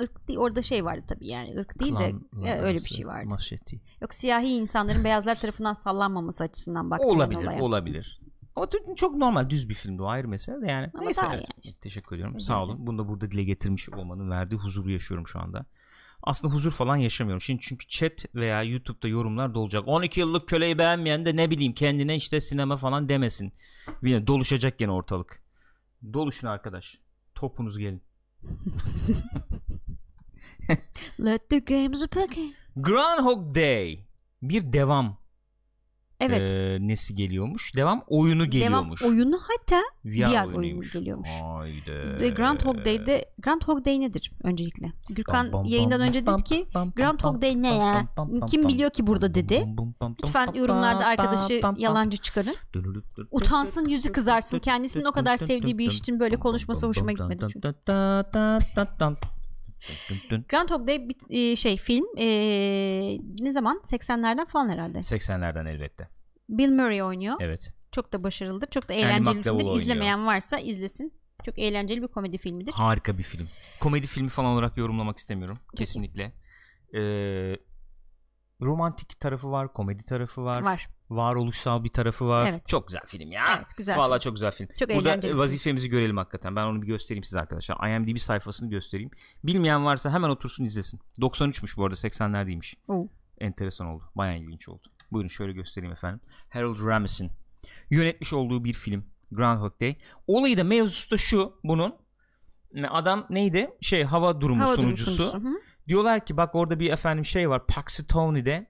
ırk değil, orada şey vardı tabii yani ırk değil de ya, e, öyle bir şey vardı. Maşeti. Yok siyahi insanların beyazlar tarafından sallanmaması açısından baktığım olabilir, olaya. Olabilir. Ama çok normal düz bir filmdi o ayrı mesele de yani. Ama Neyse yani. teşekkür ediyorum. hı Sağ olun. Bunu da burada dile getirmiş olmanın verdiği huzuru yaşıyorum şu anda aslında huzur falan yaşamıyorum. Şimdi çünkü chat veya YouTube'da yorumlar dolacak. 12 yıllık köleyi beğenmeyen de ne bileyim kendine işte sinema falan demesin. Doluşacak gene ortalık. Doluşun arkadaş. Topunuz gelin. Let the games begin. Groundhog Day. Bir devam evet. e, nesi geliyormuş? Devam oyunu geliyormuş. Devam oyunu hatta VR, VR oyunu geliyormuş. Haydi. Groundhog Day'de Groundhog Day nedir öncelikle? Gürkan bam, bam, yayından bam, önce dedi ki bam, Groundhog Day ne ya? Kim biliyor ki burada dedi. Lütfen yorumlarda arkadaşı yalancı çıkarın. Utansın yüzü kızarsın. Kendisinin o kadar sevdiği bir iş için böyle konuşması hoşuma gitmedi çünkü. Grand Hog Day bir, şey film e, ne zaman 80'lerden falan herhalde. 80'lerden elbette. Bill Murray oynuyor. Evet. Çok da başarılıdır. Çok da eğlenceli bir filmdir. İzlemeyen varsa izlesin. Çok eğlenceli bir komedi filmidir. Harika bir film. Komedi filmi falan olarak yorumlamak istemiyorum. Kesinlikle. Ee, romantik tarafı var, komedi tarafı var. Var. Varoluşsal bir tarafı var. Evet. Çok güzel film ya. Evet, güzel Vallahi film. çok güzel film. Çok Burada eğlenceli. vazifemizi film. görelim hakikaten. Ben onu bir göstereyim size arkadaşlar. IMDb sayfasını göstereyim. Bilmeyen varsa hemen otursun izlesin. 93'müş bu arada 80'lerdeymiş. Oo. Enteresan oldu. Bayağı ilginç oldu. Buyurun şöyle göstereyim efendim. Harold Ramis'in yönetmiş olduğu bir film Groundhog Day. Olayı da mevzusu da şu bunun. Adam neydi? Şey hava durumu hava sunucusu. Durum sunucusu. Diyorlar ki bak orada bir efendim şey var Paxitoni'de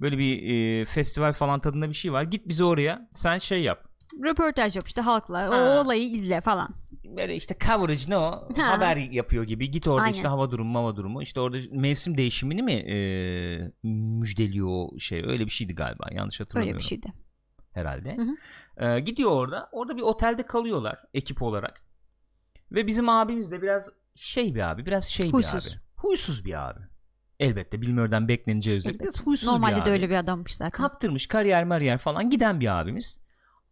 böyle bir e, festival falan tadında bir şey var. Git bizi oraya sen şey yap. Röportaj yap işte halkla ha. o olayı izle falan böyle işte coverage ne o ha. haber yapıyor gibi git orada Aynen. işte hava durumu hava durumu işte orada mevsim değişimini mi e, müjdeliyor şey öyle bir şeydi galiba yanlış hatırlamıyorum. Öyle bir şeydi. Herhalde. Hı hı. E, gidiyor orada orada bir otelde kalıyorlar ekip olarak ve bizim abimiz de biraz şey bir abi biraz şey huysuz. bir abi huysuz bir abi. Elbette Bilmiyor'dan bekleneceği üzere biraz huysuz Normalde bir abi. öyle bir adammış zaten. Kaptırmış kariyer mariyer falan giden bir abimiz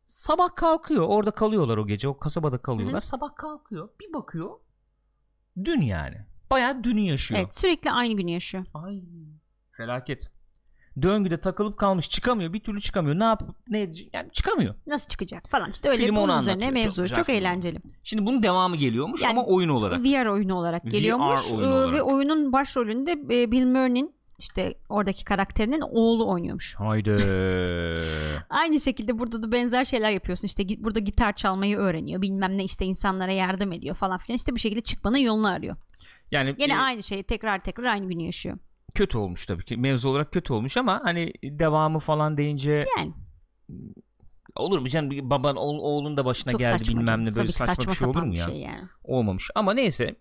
sabah kalkıyor. Orada kalıyorlar o gece. O kasabada kalıyorlar. Hı-hı. Sabah kalkıyor. Bir bakıyor. Dün yani. bayağı dünü yaşıyor. Evet sürekli aynı günü yaşıyor. Ay felaket. Döngüde takılıp kalmış çıkamıyor bir türlü çıkamıyor ne yap, ne yani çıkamıyor. Nasıl çıkacak falan işte öyle Film bunun üzerine mevzu çok, çok eğlenceli. Şimdi bunun devamı geliyormuş yani, ama oyun olarak. VR oyunu olarak geliyormuş VR oyunu ee, olarak. ve oyunun başrolünde e, Bill Murray'nin işte oradaki karakterinin oğlu oynuyormuş. Haydi. Aynı şekilde burada da benzer şeyler yapıyorsun. İşte burada gitar çalmayı öğreniyor. Bilmem ne işte insanlara yardım ediyor falan filan. İşte bir şekilde çıkmanın yolunu arıyor. Yani yine e, aynı şeyi tekrar tekrar aynı günü yaşıyor. Kötü olmuş tabii ki. Mevzu olarak kötü olmuş ama hani devamı falan deyince yani olur mu canım baban oğlun da başına çok geldi saçma, bilmem ne böyle saçma, saçma, saçma bir şey olur mu ya? Şey yani. Olmamış. Ama neyse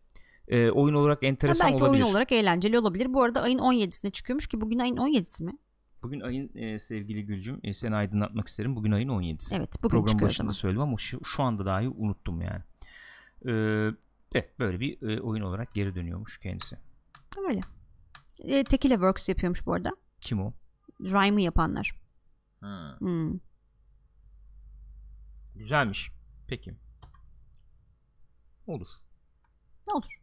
e, oyun olarak enteresan yani belki olabilir. Belki oyun olarak eğlenceli olabilir. Bu arada ayın 17'sine çıkıyormuş ki bugün ayın 17'si mi? Bugün ayın e, sevgili Gülcüm e, seni aydınlatmak isterim. Bugün ayın 17'si. Evet bugün Program başında söyledim ama şu, şu anda dahi unuttum yani. Ee, evet böyle bir e, oyun olarak geri dönüyormuş kendisi. Öyle. E, Tekile Works yapıyormuş bu arada. Kim o? Rhyme'ı yapanlar. Hmm. Güzelmiş. Peki. Olur. Ne olur.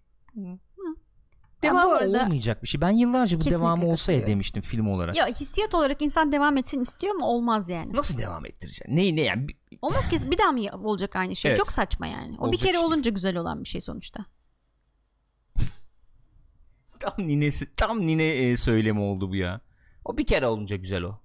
Devamı bu arada, olmayacak bir şey. Ben yıllarca bu devamı olsa ya demiştim film olarak. Ya hissiyat olarak insan devam etsin istiyor mu? Olmaz yani. Nasıl devam ettireceksin? Neyi ne yani? Olmaz ki bir daha mı olacak aynı şey? Evet. Çok saçma yani. O olacak bir kere işte. olunca güzel olan bir şey sonuçta. tam ninesi tam nine e, söylemi oldu bu ya. O bir kere olunca güzel o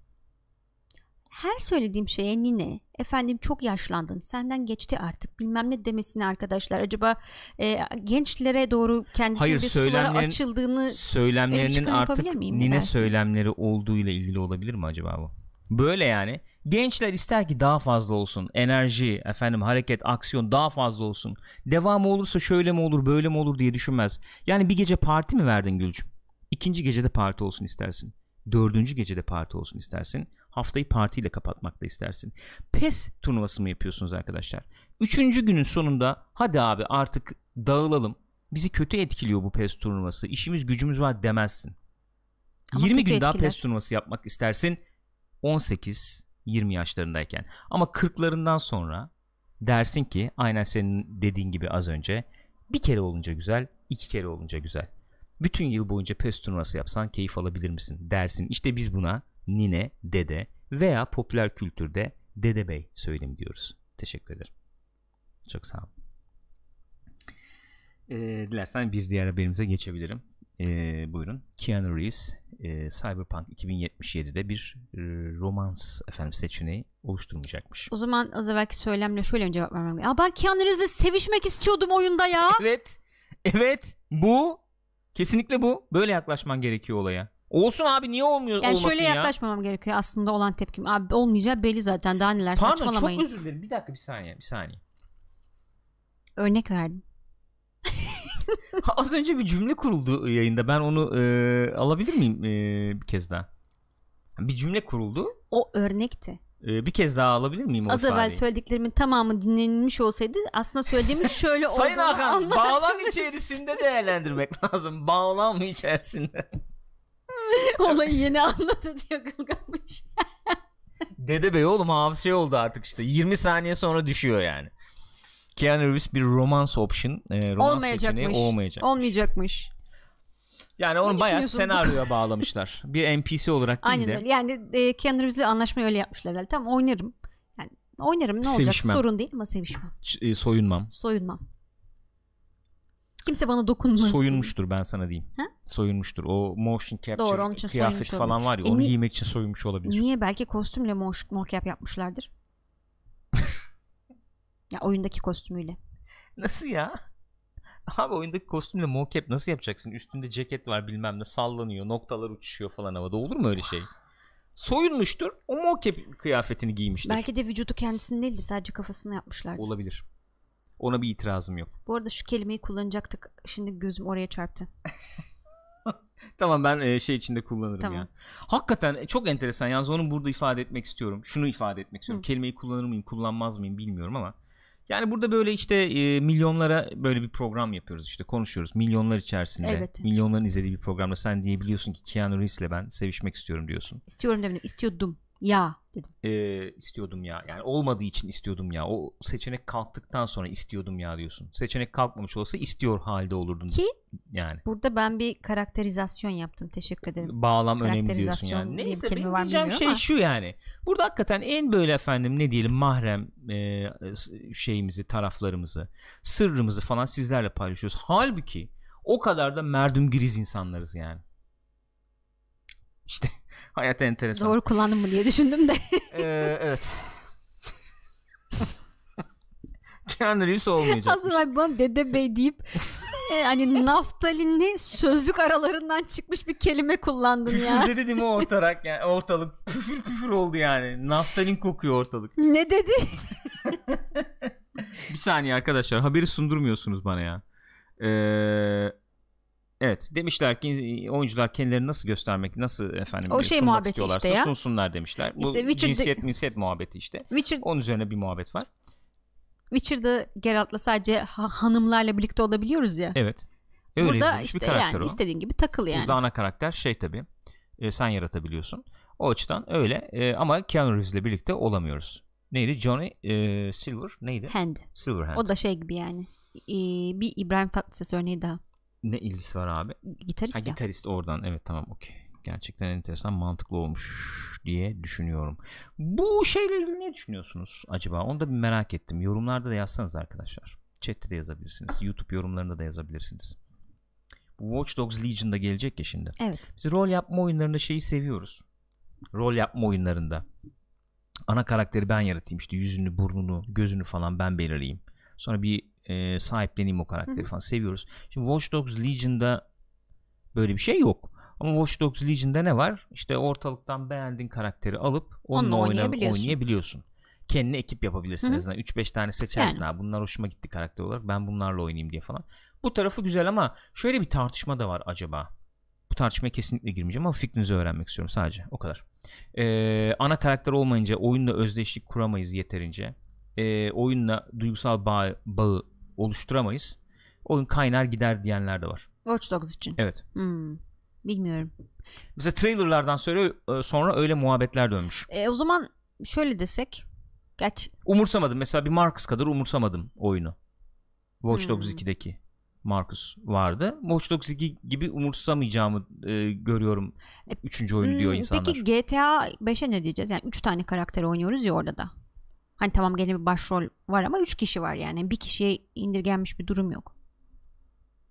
her söylediğim şeye nine, efendim çok yaşlandın, senden geçti artık bilmem ne demesini arkadaşlar. Acaba e, gençlere doğru kendisinin Hayır, bir sulara açıldığını e, söylemlerinin artık miyim, nine dersiniz? söylemleri olduğu ile ilgili olabilir mi acaba bu? Böyle yani. Gençler ister ki daha fazla olsun. Enerji, efendim hareket, aksiyon daha fazla olsun. Devamı olursa şöyle mi olur, böyle mi olur diye düşünmez. Yani bir gece parti mi verdin Gülcüm? İkinci gecede parti olsun istersin. Dördüncü gecede parti olsun istersin. Haftayı partiyle kapatmak da istersin. PES turnuvası mı yapıyorsunuz arkadaşlar? Üçüncü günün sonunda hadi abi artık dağılalım. Bizi kötü etkiliyor bu PES turnuvası. İşimiz gücümüz var demezsin. Ama 20 gün etkiler. daha PES turnuvası yapmak istersin. 18-20 yaşlarındayken. Ama 40'larından sonra dersin ki aynen senin dediğin gibi az önce bir kere olunca güzel, iki kere olunca güzel. Bütün yıl boyunca PES turnuvası yapsan keyif alabilir misin dersin. İşte biz buna nine, dede veya popüler kültürde dede bey söylemi diyoruz. Teşekkür ederim. Çok sağ olun. E, ee, dilersen bir diğer haberimize geçebilirim. E, buyurun. Keanu Reeves e, Cyberpunk 2077'de bir e, romans efendim seçeneği oluşturmayacakmış. O zaman az evvelki söylemle şöyle cevap vermem gerekiyor. Ben Keanu Reeves'le sevişmek istiyordum oyunda ya. evet. Evet. Bu Kesinlikle bu. Böyle yaklaşman gerekiyor olaya. Olsun abi niye olmuyor yani olmasın şöyle ya? yaklaşmamam gerekiyor aslında olan tepkim. Abi olmayacağı belli zaten daha neler Pardon, saçmalamayın. Pardon çok özür dilerim bir dakika bir saniye bir saniye. Örnek verdim. Az önce bir cümle kuruldu yayında ben onu e, alabilir miyim e, bir kez daha? Bir cümle kuruldu. O örnekti. Ee, bir kez daha alabilir miyim Az evvel söylediklerimin tamamı dinlenilmiş olsaydı aslında söylediğimiz şöyle olduğunu Sayın Hakan bağlam içerisinde değerlendirmek lazım. Bağlam içerisinde. Olayı yeni anladı diyor Gılgamış. Dede Bey oğlum hafıza oldu artık işte. 20 saniye sonra düşüyor yani. Keanu Reeves bir romance option, e, romans olmayacakmış. seçeneği Olmayacakmış. Yani onu bayağı senaryoya bağlamışlar. Bir NPC olarak değil Aynen de. öyle. Yani e, Keanu Reeves'le anlaşmayı öyle yapmışlar. Yani, tamam oynarım. Yani oynarım ne olacak sorun değil ama sevişmem. Ç- e, soyunmam. Soyunmam. Kimse bana dokunmasın. Soyunmuştur ben sana diyeyim. Ha? Soyunmuştur. O motion capture Doğru, onun için kıyafet falan olabilir. var ya e, onu giymek için soyunmuş olabilir. Niye? Belki kostümle motion mocap yapmışlardır. ya oyundaki kostümüyle. Nasıl ya? Abi oyundaki kostümle mocap nasıl yapacaksın? Üstünde ceket var bilmem ne sallanıyor noktalar uçuşuyor falan havada olur mu öyle şey? Soyunmuştur o mocap kıyafetini giymiştir. Belki de vücudu kendisinin değildir sadece kafasını yapmışlar. Olabilir. Ona bir itirazım yok. Bu arada şu kelimeyi kullanacaktık şimdi gözüm oraya çarptı. tamam ben e, şey içinde kullanırım tamam. yani. Hakikaten e, çok enteresan. Yalnız onu burada ifade etmek istiyorum. Şunu ifade etmek istiyorum. Hı. Kelimeyi kullanır mıyım, kullanmaz mıyım bilmiyorum ama yani burada böyle işte e, milyonlara böyle bir program yapıyoruz işte konuşuyoruz milyonlar içerisinde evet. milyonların izlediği bir programda sen diyebiliyorsun ki Keanu Reeves'le ben sevişmek istiyorum diyorsun. İstiyorum demedim istiyordum. Ya dedim. Ee, istiyordum ya. Yani olmadığı için istiyordum ya. O seçenek kalktıktan sonra istiyordum ya diyorsun. Seçenek kalkmamış olsa istiyor halde olurdun. Ki yani. Burada ben bir karakterizasyon yaptım. Teşekkür ederim. Bağlam önemli diyorsun yani. Neyse benim diyeceğim şey ama. şu yani. Burada hakikaten en böyle efendim ne diyelim mahrem e, şeyimizi, taraflarımızı, sırrımızı falan sizlerle paylaşıyoruz. Halbuki o kadar da merdum merdümgiriz insanlarız yani. İşte Hayat enteresan. Doğru kullandım mı diye düşündüm de. ee, evet. Keanu Reeves olmayacak. Aslında ben dede bey deyip e, hani naftalinli sözlük aralarından çıkmış bir kelime kullandın ya. Küfür dedim o ortarak yani ortalık küfür küfür oldu yani. Naftalin kokuyor ortalık. Ne dedi? bir saniye arkadaşlar haberi sundurmuyorsunuz bana ya. Eee Evet demişler ki oyuncular kendilerini nasıl göstermek nasıl efendim o şey muhabbeti işte ya. sunsunlar demişler. Bu işte Witcher'da... cinsiyet minsiyet muhabbeti işte. Witcher... Onun üzerine bir muhabbet var. Witcher'da Geralt'la sadece ha- hanımlarla birlikte olabiliyoruz ya. Evet. Öyle Burada işte yani o. istediğin gibi takıl yani. Burada ana karakter şey tabii e, sen yaratabiliyorsun. O açıdan öyle e, ama Keanu Reeves'le birlikte olamıyoruz. Neydi? Johnny e, Silver neydi? Hand. Silver Hand. O da şey gibi yani. E, bir İbrahim Tatlıses örneği daha ne ilgisi var abi? Gitarist ha, ya. Gitarist oradan evet tamam okey. Gerçekten enteresan mantıklı olmuş diye düşünüyorum. Bu şeyle ilgili ne düşünüyorsunuz acaba? Onu da bir merak ettim. Yorumlarda da yazsanız arkadaşlar. Chat'te de yazabilirsiniz. YouTube yorumlarında da yazabilirsiniz. Bu Watch Dogs Legion'da gelecek ya şimdi. Evet. Biz rol yapma oyunlarında şeyi seviyoruz. Rol yapma oyunlarında. Ana karakteri ben yaratayım işte yüzünü, burnunu, gözünü falan ben belirleyeyim. Sonra bir e, sahipleneyim o karakteri falan seviyoruz. Şimdi Watch Dogs Legion'da böyle bir şey yok. Ama Watch Dogs Legion'da ne var? İşte ortalıktan beğendiğin karakteri alıp onunla, oynayabiliyorsun. oynayabiliyorsun. Kendine ekip yapabilirsiniz. en 3-5 tane seçersin. Yani. Ha, bunlar hoşuma gitti karakter olarak. Ben bunlarla oynayayım diye falan. Bu tarafı güzel ama şöyle bir tartışma da var acaba. Bu tartışmaya kesinlikle girmeyeceğim ama fikrinizi öğrenmek istiyorum sadece. O kadar. Ee, ana karakter olmayınca oyunla özdeşlik kuramayız yeterince. Ee, oyunla duygusal bağ, bağı oluşturamayız. Oyun kaynar gider diyenler de var. Watch Dogs için. Evet. Hmm. Bilmiyorum. Mesela trailerlardan sonra, e, sonra öyle muhabbetler dönmüş. E, o zaman şöyle desek. Geç. Umursamadım. Mesela bir Marcus kadar umursamadım oyunu. Watch Dogs hmm. 2'deki Marcus vardı. Watch Dogs 2 gibi umursamayacağımı e, görüyorum. E, Üçüncü oyunu hmm, diyor insanlar. Peki GTA 5'e ne diyeceğiz? Yani 3 tane karakter oynuyoruz ya orada da. Hani tamam gene bir başrol var ama 3 kişi var yani. Bir kişiye indirgenmiş bir durum yok.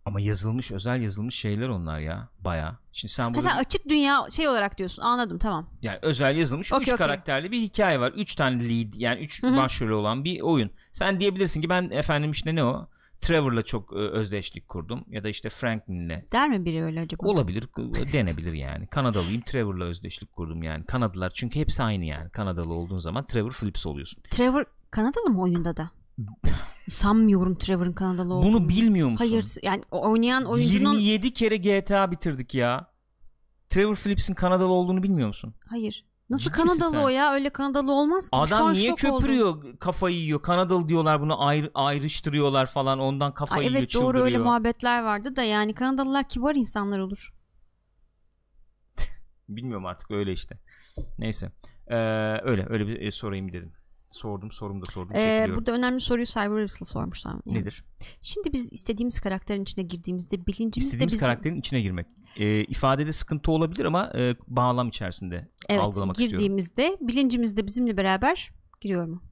Ama yazılmış özel yazılmış şeyler onlar ya baya. Şimdi sen burada... sen açık dünya şey olarak diyorsun anladım tamam. Yani özel yazılmış okay, üç okay. karakterli bir hikaye var. üç tane lead yani üç başrolü olan bir oyun. Sen diyebilirsin ki ben efendim işte ne o Trevor'la çok e, özdeşlik kurdum ya da işte Franklin'le. Der mi biri öyle acaba? Olabilir, denebilir yani. Kanadalıyım, Trevor'la özdeşlik kurdum yani. Kanadalılar çünkü hepsi aynı yani. Kanadalı olduğun zaman Trevor Phillips oluyorsun. Trevor Kanadalı mı oyunda da? Sanmıyorum Trevor'ın Kanadalı olduğunu. Bunu bilmiyor musun? Hayır, yani oynayan oyuncunun 27 kere GTA bitirdik ya. Trevor Phillips'in Kanadalı olduğunu bilmiyor musun? Hayır. Nasıl Ciddi Kanadalı o ya? Öyle Kanadalı olmaz ki. Adam niye şok köpürüyor, kafayı yiyor? Kanadalı diyorlar bunu ayrı, ayrıştırıyorlar falan ondan kafayı Ay, yiyor, evet doğru öyle muhabbetler vardı da yani Kanadalılar kibar insanlar olur. Bilmiyorum artık öyle işte. Neyse. Ee, öyle öyle bir e, sorayım dedim sordum sorumda sordum. Ee, burada önemli soruyu Cyber Russell sormuşlar. Yani. Nedir? Şimdi biz istediğimiz karakterin içine girdiğimizde bilincimiz İstediğimiz de bizim... karakterin içine girmek. Ee, ifadede sıkıntı olabilir ama e, bağlam içerisinde evet, algılamak girdiğimizde, istiyorum. girdiğimizde bilincimiz de bizimle beraber giriyor mu?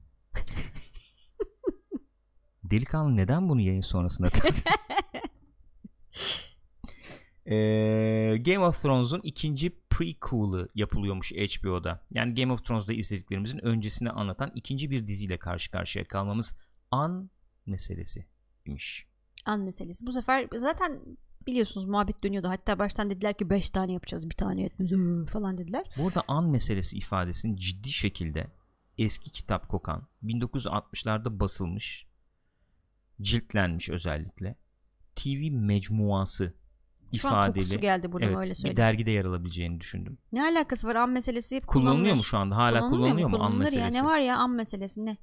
Delikanlı neden bunu yayın sonrasında E, Game of Thrones'un ikinci prequel'ı yapılıyormuş HBO'da. Yani Game of Thrones'da izlediklerimizin öncesini anlatan ikinci bir diziyle karşı karşıya kalmamız an meselesi imiş. An meselesi. Bu sefer zaten biliyorsunuz muhabbet dönüyordu. Hatta baştan dediler ki 5 tane yapacağız bir tane yetmez ıı, falan dediler. Burada an meselesi ifadesinin ciddi şekilde eski kitap kokan 1960'larda basılmış ciltlenmiş özellikle TV mecmuası şu An geldi burnuma evet, öyle söyleyeyim. Bir dergide yer alabileceğini düşündüm. Ne alakası var am meselesi hep kullanılıyor mu şu anda? Hala kullanılıyor, mu, mu am meselesi? Ya, ne var ya am meselesi ne?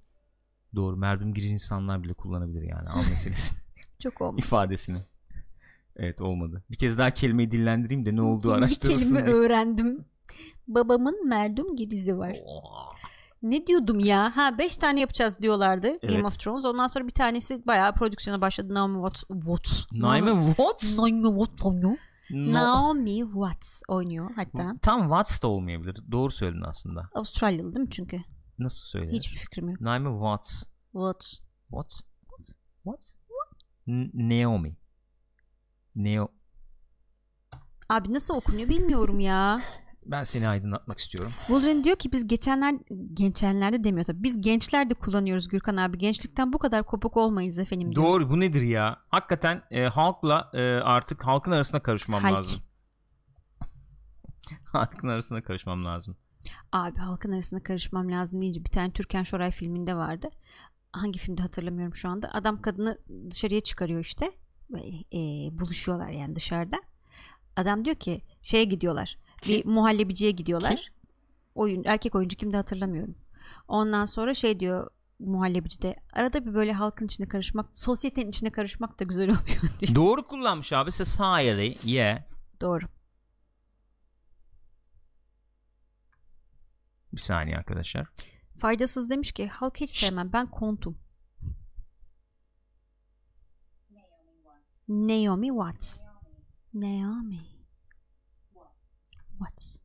Doğru. Merdum giriş insanlar bile kullanabilir yani am meselesi. Çok olmadı. İfadesini. Evet olmadı. Bir kez daha kelimeyi dillendireyim de ne olduğu araştırılsın Bir kelime öğrendim. Babamın merdum girizi var ne diyordum ya? Ha 5 tane yapacağız diyorlardı evet. Game of Thrones. Ondan sonra bir tanesi bayağı prodüksiyona başladı. Naomi Watts. Watts. Naomi Watts? Naomi Watts oynuyor. Naomi Watts oynuyor hatta. Tam Watts da olmayabilir. Doğru söyledin aslında. Avustralyalı değil mi çünkü? Nasıl söylenir? Hiçbir fikrim yok. Naomi Watts. Watts. Watts. What? What? N- Naomi. Neo. Abi nasıl okunuyor bilmiyorum ya ben seni aydınlatmak istiyorum. Wolverine diyor ki biz geçenler geçenlerde demiyor tabii. Biz gençler de kullanıyoruz Gürkan abi. Gençlikten bu kadar kopuk olmayız efendim. Diyor. Doğru bu nedir ya? Hakikaten e, halkla e, artık halkın arasına karışmam Halk. lazım. halkın arasına karışmam lazım. Abi halkın arasına karışmam lazım deyince bir tane Türkan Şoray filminde vardı. Hangi filmde hatırlamıyorum şu anda. Adam kadını dışarıya çıkarıyor işte. ve e, buluşuyorlar yani dışarıda. Adam diyor ki şeye gidiyorlar kim? Bir muhallebiciye gidiyorlar. Kim? Oyun erkek oyuncu kimdi hatırlamıyorum. Ondan sonra şey diyor muhallebici de arada bir böyle halkın içine karışmak, sosyetenin içine karışmak da güzel oluyor diyor Doğru kullanmış abi size society. Yeah. Doğru. Bir saniye arkadaşlar. Faydasız demiş ki halk hiç sevmem ben kontum. Naomi Watts. Naomi. Watts. Naomi. Watts.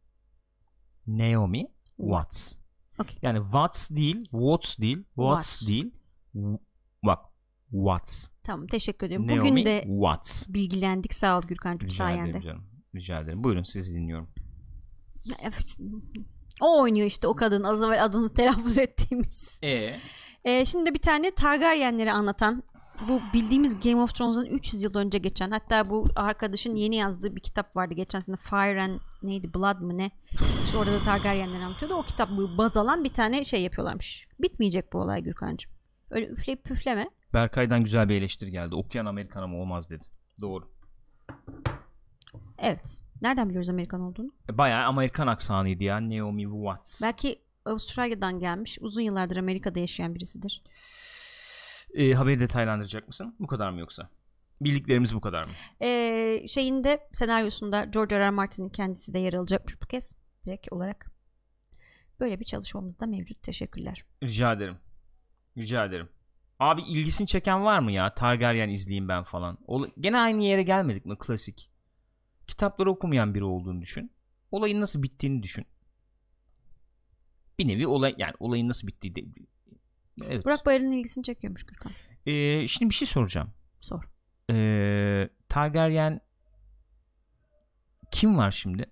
Naomi Watts. Okay. Yani Watts değil, Watts değil, Watts, Watts. değil. Bak Watts. Tamam teşekkür ederim. Naomi Bugün de Watts. bilgilendik sağ ol Gürkan'cığım Rica sayende. Ederim canım. Rica ederim. Buyurun sizi dinliyorum. O oynuyor işte o kadın az evvel adını telaffuz ettiğimiz. Ee? Ee, şimdi bir tane Targaryenleri anlatan bu bildiğimiz Game of Thrones'dan 300 yıl önce geçen hatta bu arkadaşın yeni yazdığı bir kitap vardı geçen sene Fire and neydi Blood mı ne işte orada da Targaryen'den anlatıyordu o kitap baz alan bir tane şey yapıyorlarmış bitmeyecek bu olay Gürkan'cığım öyle üfleyip püfleme Berkay'dan güzel bir eleştiri geldi okuyan Amerikan ama olmaz dedi doğru evet nereden biliyoruz Amerikan olduğunu e, Baya Amerikan aksanıydı ya Naomi Watts belki Avustralya'dan gelmiş uzun yıllardır Amerika'da yaşayan birisidir e, haberi detaylandıracak mısın? Bu kadar mı yoksa? Bildiklerimiz bu kadar mı? Ee, şeyinde senaryosunda George R. R. Martin'in kendisi de yer alacak. bu kez direkt olarak. Böyle bir çalışmamız da mevcut. Teşekkürler. Rica ederim. Rica ederim. Abi ilgisini çeken var mı ya? Targaryen izleyeyim ben falan. Ola- Gene aynı yere gelmedik mi? Klasik. Kitapları okumayan biri olduğunu düşün. Olayın nasıl bittiğini düşün. Bir nevi olay yani olayın nasıl bittiği de, Evet. Burak Bayar'ın ilgisini çekiyormuş Gürkan. Ee, şimdi bir şey soracağım. Sor. Ee, Targaryen kim var şimdi?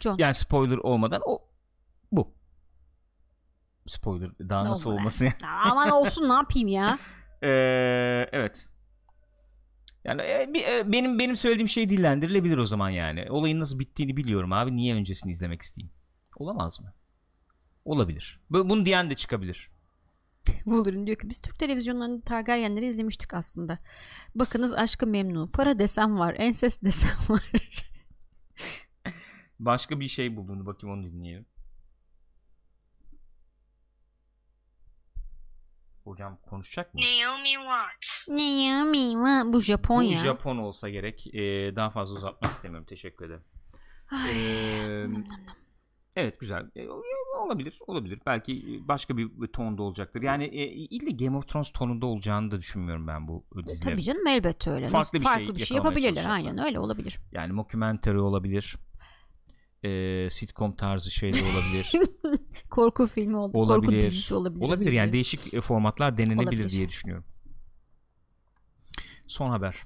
John. Yani spoiler olmadan o bu. Spoiler daha ne nasıl olmasın yani. Aman olsun ne yapayım ya. ee, evet. Yani e, bir, e, benim benim söylediğim şey dillendirilebilir o zaman yani. Olayın nasıl bittiğini biliyorum abi. Niye öncesini izlemek isteyeyim? Olamaz mı? Olabilir. Bunu diyen de çıkabilir. Wolverine diyor ki biz Türk televizyonlarında Targaryenleri izlemiştik aslında. Bakınız aşkı memnu. Para desem var. Enses desem var. Başka bir şey bulduğunu bakayım onu dinleyelim. Hocam konuşacak mı? Naomi Watts. Naomi Watts. Bu Japonya. Bu Japon olsa gerek. Ee, daha fazla uzatmak istemiyorum. Teşekkür ederim. Ay, ee, nam nam nam. evet güzel. Ee, Olabilir, olabilir. Belki e, başka bir tonda olacaktır. Yani e, illa Game of Thrones tonunda olacağını da düşünmüyorum ben bu e, dizilerin. Tabii canım elbette öyle. Farklı, Nasıl, bir, şey farklı şey, bir şey yapabilirler. Aynen öyle olabilir. Yani mockumentary olabilir. E, sitcom tarzı şey de olabilir. korku filmi oldu, olabilir. korku dizisi olabilir. Olabilir yani değişik e, formatlar denenebilir olabilir. diye düşünüyorum. Son haber.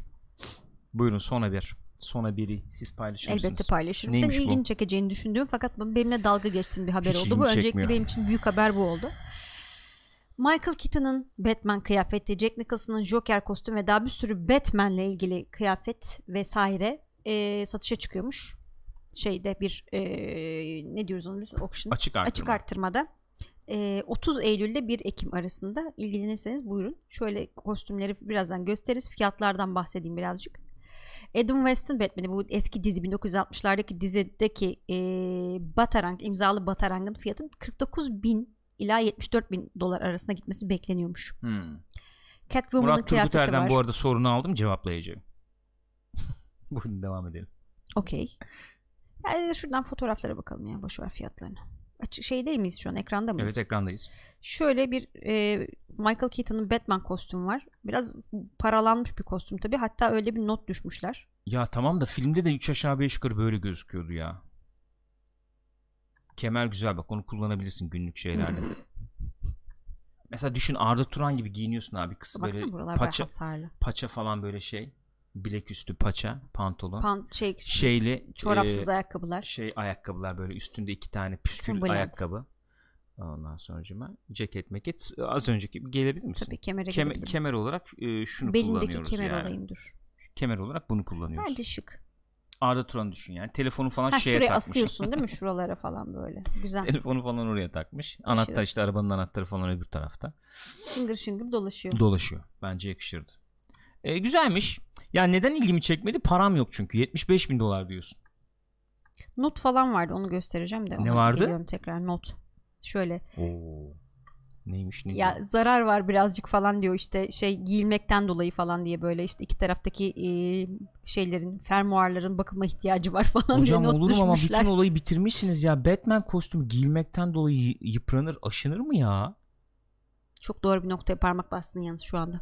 Buyurun son haber sona biri siz paylaşırsınız. Elbette paylaşırım. Neymiş Senin ilgini bu? çekeceğini düşündüğüm fakat benimle dalga geçsin bir haber Hiç oldu. Bu öncelikle çekmiyor. benim için büyük haber bu oldu. Michael Keaton'ın Batman kıyafeti, Jack Nicholson'ın Joker kostüm ve daha bir sürü Batman'le ilgili kıyafet vesaire e, satışa çıkıyormuş. Şeyde bir e, ne diyoruz onu biz? Auction. Açık artırma Açık arttırmada. E, 30 Eylül ile 1 Ekim arasında ilgilenirseniz buyurun. Şöyle kostümleri birazdan gösteririz. Fiyatlardan bahsedeyim birazcık. Adam West'in Batman'i bu eski dizi 1960'lardaki dizideki e, Batarang imzalı Batarang'ın fiyatı 49 bin ila 74 bin dolar arasında gitmesi bekleniyormuş. Hmm. Catwoman'ın Murat Turgut Erdem var. bu arada sorunu aldım cevaplayacağım. Buyurun devam edelim. Okey. Yani şuradan fotoğraflara bakalım ya boşver fiyatlarını açık şey değil miyiz şu an ekranda mıyız? Evet ekrandayız. Şöyle bir e, Michael Keaton'ın Batman kostümü var. Biraz paralanmış bir kostüm tabi. Hatta öyle bir not düşmüşler. Ya tamam da filmde de 3 aşağı 5 yukarı böyle gözüküyordu ya. Kemer güzel bak onu kullanabilirsin günlük şeylerde. Mesela düşün Arda Turan gibi giyiniyorsun abi. Kısa böyle paça, paça falan böyle şey bileküstü paça pantolon Pan şey, şeyli çorapsız e, ayakkabılar şey ayakkabılar böyle üstünde iki tane püskül Simbulant. ayakkabı ondan sonucuma ceket meket az önceki gelebilir misin? Tabii kemere Kem, Kemer olarak e, şunu Belindeki kullanıyoruz kemer yani. dur. Kemer olarak bunu kullanıyoruz. Bence şık. Arda Turan düşün yani. Telefonu falan ha, şeye şuraya takmış. asıyorsun değil mi? Şuralara falan böyle. Güzel. Telefonu falan oraya takmış. Anahtar işte arabanın anahtarı falan öbür tarafta. Şıngır şıngır dolaşıyor. Dolaşıyor. Bence yakışırdı. E, güzelmiş. Ya neden ilgimi çekmedi? Param yok çünkü. 75 bin dolar diyorsun. Not falan vardı onu göstereceğim de. Ne vardı? tekrar not. Şöyle. Oo. Neymiş ne? Ya zarar var birazcık falan diyor işte şey giyilmekten dolayı falan diye böyle işte iki taraftaki e, şeylerin fermuarların bakıma ihtiyacı var falan Hocam diye not olur ama bütün olayı bitirmişsiniz ya. Batman kostümü giyilmekten dolayı yıpranır aşınır mı ya? Çok doğru bir noktaya parmak bastın yalnız şu anda.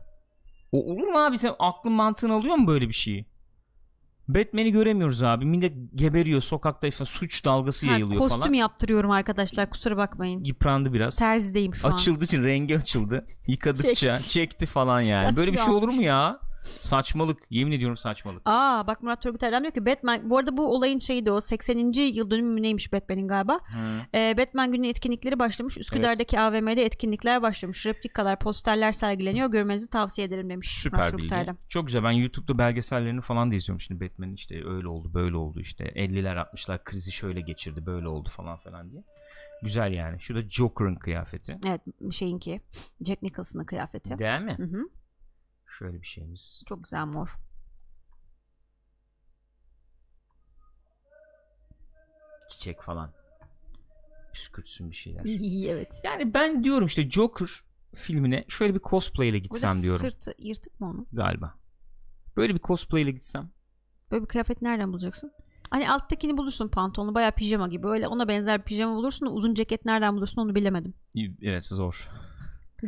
O olur mu abi sen aklın mantığın alıyor mu böyle bir şeyi? Batman'i göremiyoruz abi. Millet geberiyor sokakta işte suç dalgası ha, yayılıyor kostüm falan. Kostüm yaptırıyorum arkadaşlar kusura bakmayın. Yıprandı biraz. Terzideyim şu açıldı an. Açıldı için rengi açıldı. Yıkadıkça çekti. çekti falan yani. Biraz Böyle bir şey olur mu ya? Saçmalık. Yemin ediyorum saçmalık. Aa bak Murat Turgut Erdem diyor ki Batman. Bu arada bu olayın şeyi de o 80. yıl dönümü neymiş Batman'in galiba. Ee, Batman günü etkinlikleri başlamış. Üsküdar'daki evet. AVM'de etkinlikler başlamış. Replikalar, posterler sergileniyor. Görmenizi tavsiye ederim demiş. Süper Murat bilgi. Erdem. Çok güzel. Ben YouTube'da belgesellerini falan da izliyorum. Şimdi Batman işte öyle oldu böyle oldu işte. 50'ler 60'lar krizi şöyle geçirdi böyle oldu falan falan diye. Güzel yani. Şu da Joker'ın kıyafeti. Evet şeyinki. Jack Nicholson'ın kıyafeti. Değil mi? Hı hı. Şöyle bir şeyimiz. Çok güzel mor. Çiçek falan. Püskürtsün bir şeyler. evet. Yani ben diyorum işte Joker filmine şöyle bir cosplay ile gitsem Böyle diyorum. sırtı yırtık mı onu? Galiba. Böyle bir cosplay ile gitsem. Böyle bir kıyafet nereden bulacaksın? Hani alttakini bulursun pantolonu baya pijama gibi öyle ona benzer pijama bulursun uzun ceket nereden bulursun onu bilemedim. Evet zor.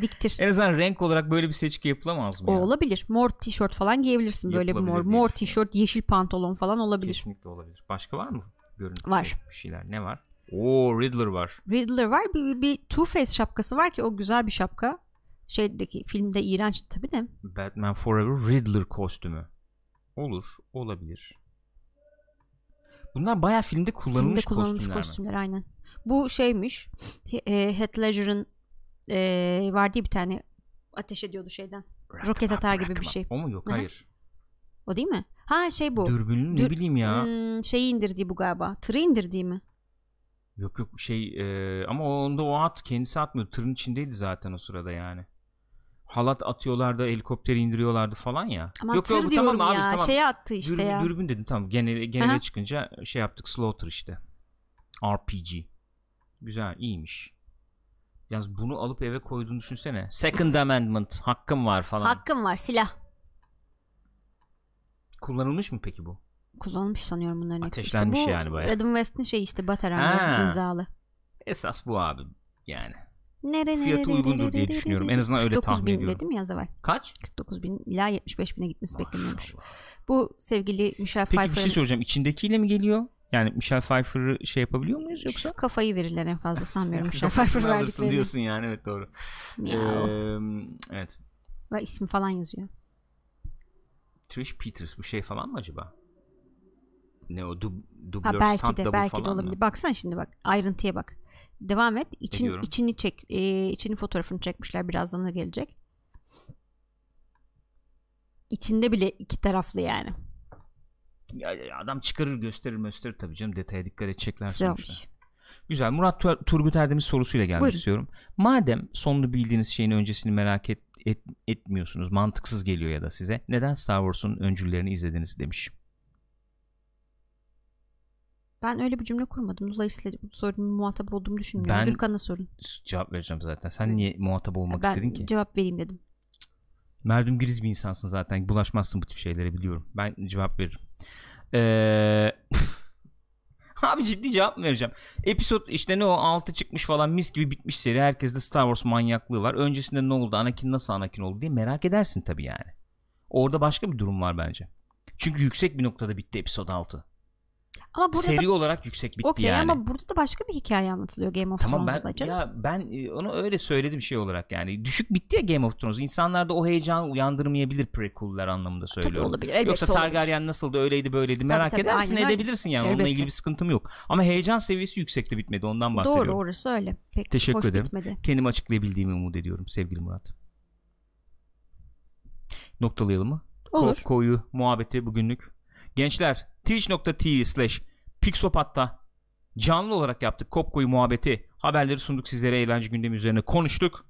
Diktir. En azından renk olarak böyle bir seçki yapılamaz mı? O ya? olabilir. Mor tişört falan giyebilirsin böyle bir mor. Mor tişört, yeşil pantolon falan olabilir. Kesinlikle olabilir. Başka var mı? Görüntü var. Bir şeyler ne var? Oo Riddler var. Riddler var. Bir, bir, bir Two Face şapkası var ki o güzel bir şapka. Şeydeki filmde iğrenç tabii de. Batman Forever Riddler kostümü. Olur, olabilir. Bunlar bayağı filmde kullanılmış, filmde kullanılmış kostümler, kostümler mi? aynen. Bu şeymiş. He, e, Heath Ledger'ın e, vardı bir tane ateş ediyordu şeyden. Rock Roket atar gibi bir şey. O mu? Yok hayır. o değil mi? Ha şey bu. Dürbünlü ne bileyim ya. Hmm, şeyi indirdiği bu galiba. Tırı indirdiği mi? Yok yok şey e, ama onda o at kendisi atmıyor. Tırın içindeydi zaten o sırada yani. Halat atıyorlardı, helikopteri indiriyorlardı falan ya. Aman yok, tır yok, diyorum tamam, ya. Abi, tamam. Şeye attı işte dürbün, ya. Dürbün dedim tamam. Genele, genele Aha. çıkınca şey yaptık. Slaughter işte. RPG. Güzel, iyiymiş. Yalnız bunu alıp eve koyduğunu düşünsene. Second Amendment hakkım var falan. Hakkım var silah. Kullanılmış mı peki bu? Kullanılmış sanıyorum bunların hepsi. Ateşlenmiş işte bu, yani bayağı. Adam West'in şey işte Bataranga imzalı. Esas bu abi yani. Nere, nere, Fiyatı uygundur diye düşünüyorum. En azından öyle tahmin ediyorum. dedim ya Zavay. Kaç? 49 bin ila 75 bine gitmesi bekleniyormuş. Bu sevgili Michel Pfeiffer'ın... Peki bir şey soracağım. İçindekiyle mi geliyor? Yani Michelle Pfeiffer'ı şey yapabiliyor muyuz yoksa? Şu kafayı verirler en fazla sanmıyorum Michelle Pfeiffer verdiklerini. diyorsun yani evet doğru. Ee, evet. Ve ismi falan yazıyor. Trish Peters bu şey falan mı acaba? Ne o dub, dublör ha, belki de belki de olabilir. Mı? Baksana şimdi bak ayrıntıya bak. Devam et. İçin, Ediyorum. içini çek, e, içini fotoğrafını çekmişler birazdan da gelecek. İçinde bile iki taraflı yani adam çıkarır gösterir gösterir tabii canım detaya dikkat edecekler Güzel Güzel. Murat Tur- Turgut Erdem'in sorusuyla gelmek Buyurun. istiyorum. Madem sonunu bildiğiniz şeyin öncesini merak et, et, etmiyorsunuz mantıksız geliyor ya da size neden Star Wars'un öncülerini izlediniz demiş. Ben öyle bir cümle kurmadım. Dolayısıyla bu sorunun muhatap olduğumu düşünmüyorum. Ben Gürkan'a sorun. Cevap vereceğim zaten. Sen niye muhatap olmak ben istedin ki? Ben cevap vereyim dedim. Merdum giriz bir insansın zaten. Bulaşmazsın bu tip şeylere biliyorum. Ben cevap veririm. Ee, abi ciddi cevap mı vereceğim? Episod işte ne o 6 çıkmış falan mis gibi bitmiş seri. Herkeste Star Wars manyaklığı var. Öncesinde ne oldu? Anakin nasıl Anakin oldu diye merak edersin tabii yani. Orada başka bir durum var bence. Çünkü yüksek bir noktada bitti episod 6. Ama burada seri da, olarak yüksek bitti okay, yani. ama burada da başka bir hikaye anlatılıyor Game of tamam, Thrones'da. Tamam ya ben e, onu öyle söyledim şey olarak yani. Düşük bitti ya Game of Thrones. İnsanlarda o heyecanı uyandırmayabilir prequeller anlamında söylüyorum. Tabii olabilir. Elbette Yoksa Targaryen olur. nasıldı öyleydi böyleydi tabii, merak tabii, edersin aynen, edebilirsin yani. Elbette. Onunla ilgili bir sıkıntım yok. Ama heyecan seviyesi yüksekte bitmedi ondan bahsediyorum. Doğru orası öyle. Pek Teşekkür hoş ederim. Bitmedi. Kendimi açıklayabildiğimi umut ediyorum sevgili Murat. Noktalayalım mı? Olur. Ko- koyu muhabbeti bugünlük. Gençler Twitch.tv slash Pixopat'ta canlı olarak yaptık. Kopko'yu muhabbeti haberleri sunduk sizlere eğlence gündemi üzerine konuştuk.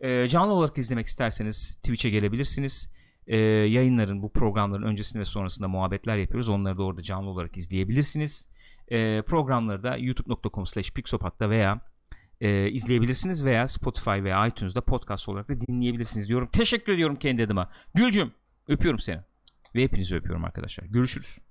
E, canlı olarak izlemek isterseniz Twitch'e gelebilirsiniz. E, yayınların bu programların öncesinde ve sonrasında muhabbetler yapıyoruz. Onları da orada canlı olarak izleyebilirsiniz. E, programları da youtube.com slash pixopat'ta veya e, izleyebilirsiniz veya Spotify veya iTunes'da podcast olarak da dinleyebilirsiniz diyorum. Teşekkür ediyorum kendi adıma. Gülcüm öpüyorum seni ve hepinizi öpüyorum arkadaşlar. Görüşürüz.